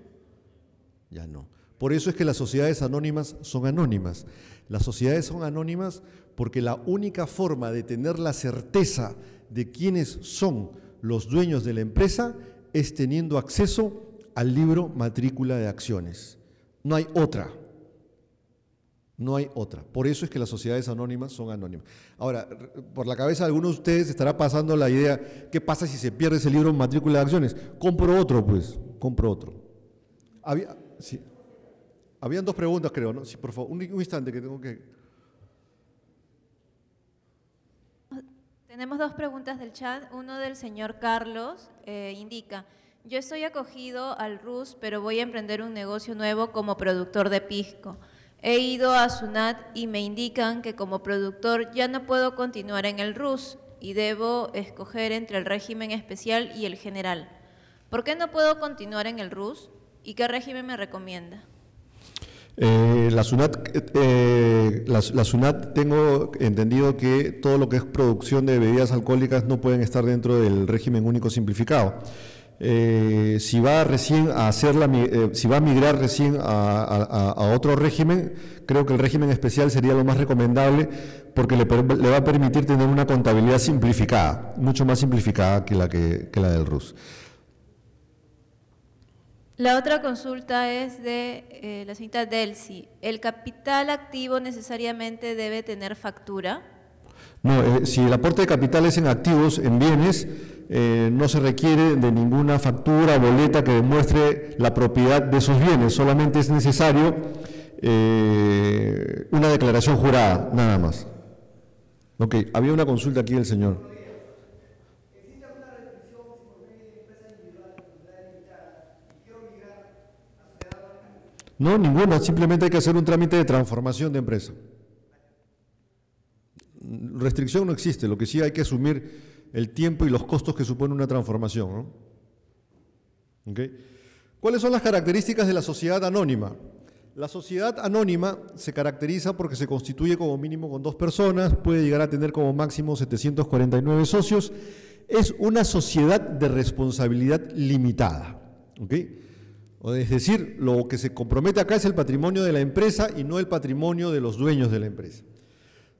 Ya no. Por eso es que las sociedades anónimas son anónimas. Las sociedades son anónimas porque la única forma de tener la certeza de quiénes son los dueños de la empresa es teniendo acceso al libro matrícula de acciones. No hay otra. No hay otra. Por eso es que las sociedades anónimas son anónimas. Ahora, por la cabeza de algunos de ustedes estará pasando la idea, ¿qué pasa si se pierde ese libro en matrícula de acciones? Compro otro, pues, compro otro. Había, sí. Habían dos preguntas, creo, ¿no? Sí, por favor, un, instante que tengo que... Tenemos dos preguntas del chat. Uno del señor Carlos eh, indica, yo estoy acogido al RUS, pero voy a emprender un negocio nuevo como productor de pisco. He ido a Sunat y me indican que como productor ya no puedo continuar en el RUS y debo escoger entre el régimen especial y el general. ¿Por qué no puedo continuar en el RUS y qué régimen me recomienda? Eh, la, SUNAT, eh, la, SUNAT, tengo entendido que todo lo que es producción de bebidas alcohólicas no pueden estar dentro del régimen único simplificado. Eh, si va recién a hacer eh, si va a migrar recién a, otro régimen, creo que el régimen especial sería lo más recomendable porque le, va a permitir tener una contabilidad simplificada, mucho más simplificada que la, que, la del RUS. La otra consulta es de eh, la señora Delsi. ¿El capital activo necesariamente debe tener factura? No, si el aporte de capital es en activos, en bienes, eh, no se requiere de ninguna factura, boleta que demuestre la propiedad de esos bienes, solamente es necesario eh, una declaración jurada, nada más. Ok, había una consulta aquí del señor. No, ninguna, simplemente hay que hacer un trámite de transformación de empresa. Restricción no existe, lo que sí hay que asumir el tiempo y los costos que supone una transformación. ¿Cuáles son las características de la sociedad anónima? La sociedad anónima se caracteriza porque se constituye como mínimo con dos personas, puede llegar a tener como máximo 749 socios, es una sociedad de responsabilidad limitada. Es decir, lo que se compromete acá es el patrimonio de la empresa y no el patrimonio de los dueños de la empresa.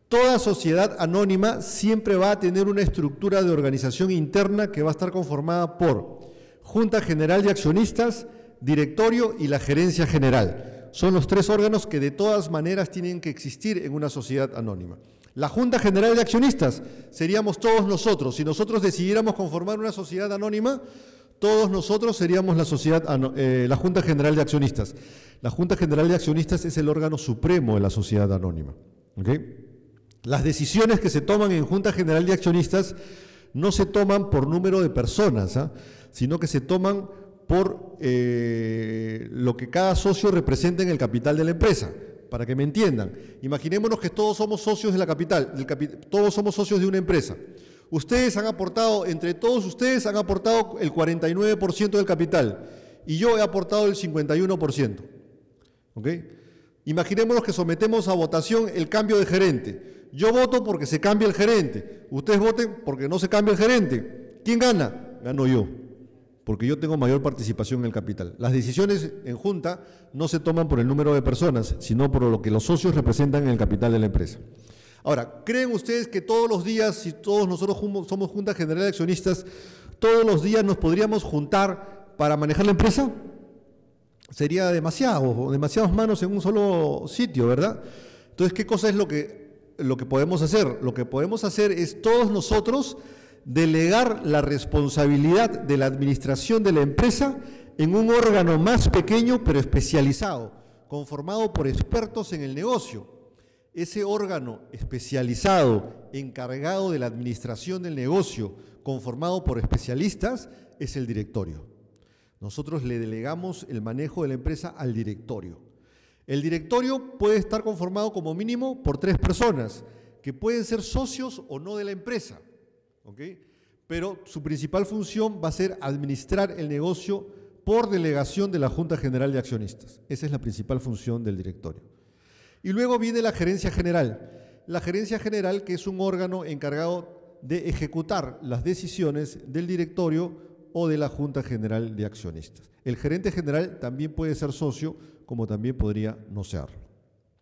Toda sociedad anónima siempre va a tener una estructura de organización interna que va a estar conformada por Junta General de Accionistas, Directorio y la Gerencia General. Son los tres órganos que de todas maneras tienen que existir en una sociedad anónima. La Junta General de Accionistas seríamos todos nosotros. Si nosotros decidiéramos conformar una sociedad anónima, todos nosotros seríamos la sociedad, eh, la Junta General de Accionistas. La Junta General de Accionistas es el órgano supremo de la sociedad anónima. ¿okay? Las decisiones que se toman en Junta General de Accionistas no se toman por número de personas, ¿ah? sino que se toman por eh, lo que cada socio representa en el capital de la empresa. Para que me entiendan, imaginémonos que todos somos socios de la capital, todos somos socios de una empresa. Ustedes han aportado, entre todos ustedes han aportado el 49% del capital y yo he aportado el 51%. ¿Ok? Imaginémonos que sometemos a votación el cambio de gerente. Yo voto porque se cambia el gerente. Ustedes voten porque no se cambia el gerente. ¿Quién gana? Gano yo, porque yo tengo mayor participación en el capital. Las decisiones en junta no se toman por el número de personas, sino por lo que los socios representan en el capital de la empresa. Ahora, ¿creen ustedes que todos los días, si todos nosotros somos Junta General de Accionistas, todos los días nos podríamos juntar para manejar la empresa? sería demasiado, demasiadas manos en un solo sitio, ¿verdad? Entonces, ¿qué cosa es lo que, lo que podemos hacer? Lo que podemos hacer es todos nosotros delegar la responsabilidad de la administración de la empresa en un órgano más pequeño pero especializado, conformado por expertos en el negocio. Ese órgano especializado encargado de la administración del negocio, conformado por especialistas, es el directorio. Nosotros le delegamos el manejo de la empresa al directorio. El directorio puede estar conformado como mínimo por tres personas, que pueden ser socios o no de la empresa, pero su principal función va a ser administrar el negocio por delegación de la Junta General de Accionistas. Esa es la principal función del directorio. Y luego viene la gerencia general. La gerencia general, que es un órgano encargado de ejecutar las decisiones del directorio o de la Junta General de Accionistas. El gerente general también puede ser socio, como también podría no serlo.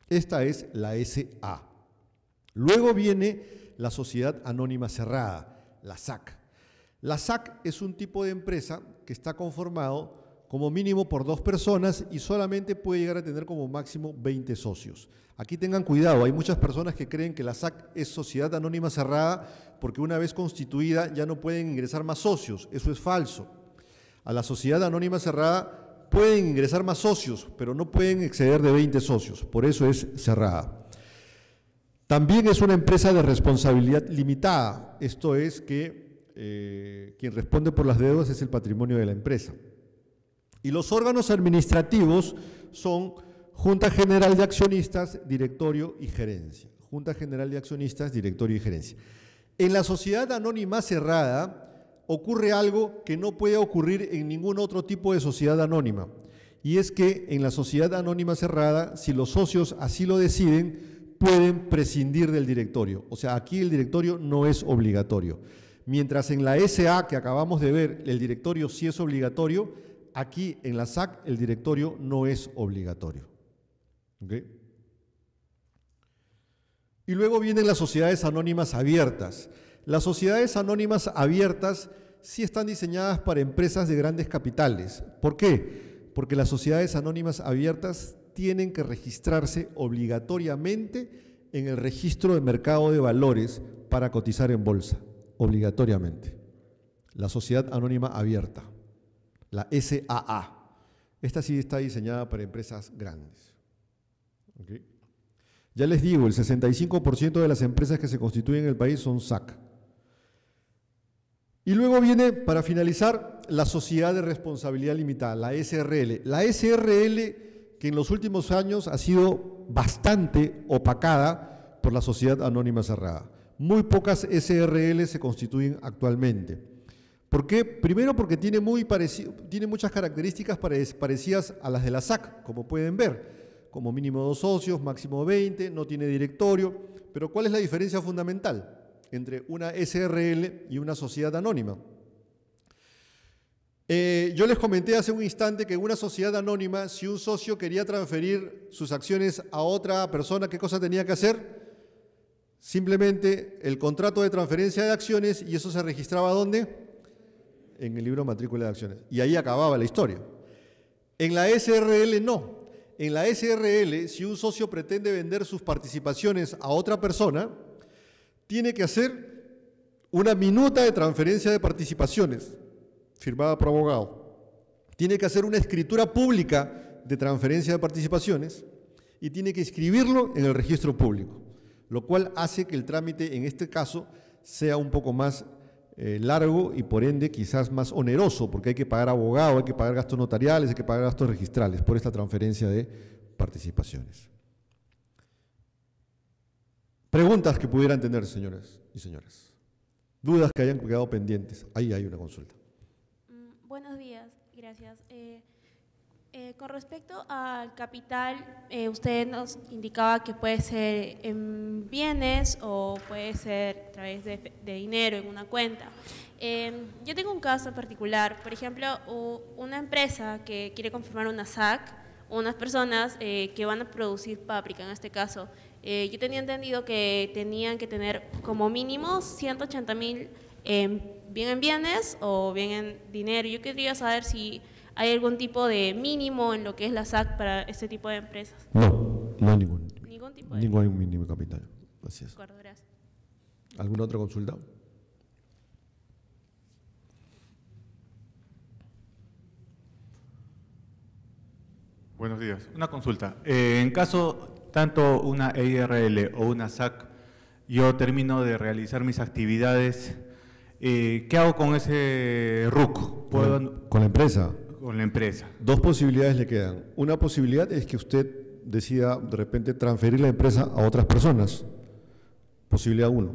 Esta es la SA. Luego viene la Sociedad Anónima Cerrada, la SAC. La SAC es un tipo de empresa que está conformado como mínimo por dos personas y solamente puede llegar a tener como máximo 20 socios. Aquí tengan cuidado, hay muchas personas que creen que la SAC es sociedad anónima cerrada porque una vez constituida ya no pueden ingresar más socios. Eso es falso. A la sociedad anónima cerrada pueden ingresar más socios, pero no pueden exceder de 20 socios. Por eso es cerrada. También es una empresa de responsabilidad limitada. Esto es que eh, quien responde por las deudas es el patrimonio de la empresa. Y los órganos administrativos son Junta General de Accionistas, Directorio y Gerencia. Junta General de Accionistas, Directorio y Gerencia. En la sociedad anónima cerrada ocurre algo que no puede ocurrir en ningún otro tipo de sociedad anónima. Y es que en la sociedad anónima cerrada, si los socios así lo deciden, pueden prescindir del directorio. O sea, aquí el directorio no es obligatorio. Mientras en la SA que acabamos de ver, el directorio sí es obligatorio, aquí en la SAC el directorio no es obligatorio. Y luego vienen las sociedades anónimas abiertas. Las sociedades anónimas abiertas sí están diseñadas para empresas de grandes capitales. ¿Por qué? Porque las sociedades anónimas abiertas tienen que registrarse obligatoriamente en el registro de mercado de valores para cotizar en bolsa, obligatoriamente. La sociedad anónima abierta, la SAA. Esta sí está diseñada para empresas grandes. Ya les digo, el 65% de las empresas que se constituyen en el país son SAC. Y luego viene, para finalizar, la Sociedad de Responsabilidad Limitada, la SRL. La SRL que en los últimos años ha sido bastante opacada por la Sociedad Anónima Cerrada. Muy pocas SRL se constituyen actualmente. ¿Por qué? Primero porque tiene, muy tiene muchas características parecidas a las de la SAC, como pueden ver como mínimo dos socios, máximo 20, no tiene directorio. Pero ¿cuál es la diferencia fundamental entre una SRL y una sociedad anónima? Eh, yo les comenté hace un instante que en una sociedad anónima, si un socio quería transferir sus acciones a otra persona, ¿qué cosa tenía que hacer? Simplemente el contrato de transferencia de acciones y eso se registraba ¿dónde? En el libro matrícula de acciones. Y ahí acababa la historia. En la SRL no en la SRL, si un socio pretende vender sus participaciones a otra persona, tiene que hacer una minuta de transferencia de participaciones, firmada por abogado. Tiene que hacer una escritura pública de transferencia de participaciones y tiene que inscribirlo en el registro público, lo cual hace que el trámite en este caso sea un poco más eh, largo y por ende quizás más oneroso, porque hay que pagar abogado, hay que pagar gastos notariales, hay que pagar gastos registrales por esta transferencia de participaciones. Preguntas que pudieran tener, señoras y señores. Dudas que hayan quedado pendientes. Ahí hay una consulta. Mm, buenos días, gracias. Eh, eh, con respecto al capital, eh, usted nos indicaba que puede ser en bienes o puede ser a través de, dinero en una cuenta. Eh, yo tengo un caso particular, por ejemplo, una empresa que quiere conformar una SAC, unas personas que van a producir páprica en este caso. yo tenía entendido que tenían que tener como mínimo 180 mil bien en bienes o bien en dinero. Yo quería saber si ¿Hay algún tipo de mínimo en lo que es la SAC para este tipo de empresas? No, no hay ningún. ¿Ningún tipo de Ningún capital. Así ¿Alguna otra consulta? Buenos días. Una consulta. Eh, en caso tanto una EIRL o una SAC, yo termino de realizar mis actividades, eh, ¿qué hago con ese RUC? ¿Con la empresa? la empresa. Dos posibilidades le quedan. Una posibilidad es que usted decida de repente transferir la empresa a otras personas. Posibilidad uno.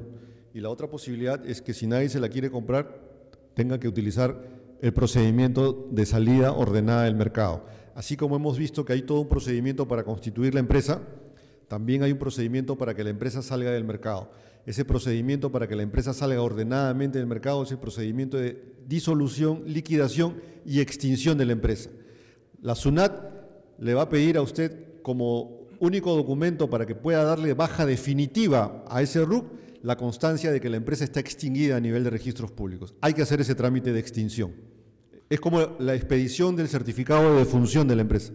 Y la otra posibilidad es que si nadie se la quiere comprar, tenga que utilizar el procedimiento de salida ordenada del mercado. Así como hemos visto que hay todo un procedimiento para constituir la empresa, también hay un procedimiento para que la empresa salga del mercado ese procedimiento para que la empresa salga ordenadamente del mercado, es el procedimiento de disolución, liquidación y extinción de la empresa. La SUNAT le va a pedir a usted como único documento para que pueda darle baja definitiva a ese RUC la constancia de que la empresa está extinguida a nivel de registros públicos. Hay que hacer ese trámite de extinción. Es como la expedición del certificado de defunción de la empresa.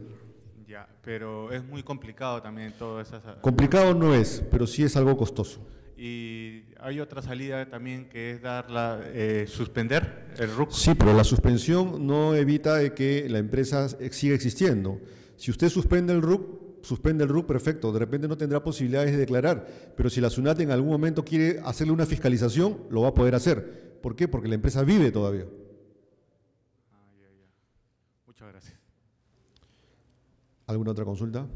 Ya, pero es muy complicado también todo eso. Complicado no es, pero sí es algo costoso. Y hay otra salida también que es darla, eh, suspender el RUC. Sí, pero la suspensión no evita que la empresa siga existiendo. Si usted suspende el RUC, suspende el RUC, perfecto, de repente no tendrá posibilidades de declarar, pero si la SUNAT en algún momento quiere hacerle una fiscalización, lo va a poder hacer. ¿Por qué? Porque la empresa vive todavía. Muchas gracias. ¿Alguna otra consulta?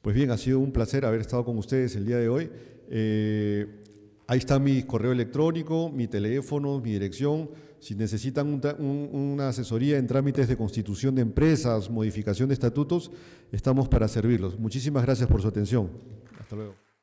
Pues bien, ha sido un placer haber estado con ustedes el día de hoy. Eh, ahí está mi correo electrónico, mi teléfono, mi dirección. Si necesitan una asesoría en trámites de constitución de empresas, modificación de estatutos, estamos para servirlos. Muchísimas gracias por su atención. Hasta luego.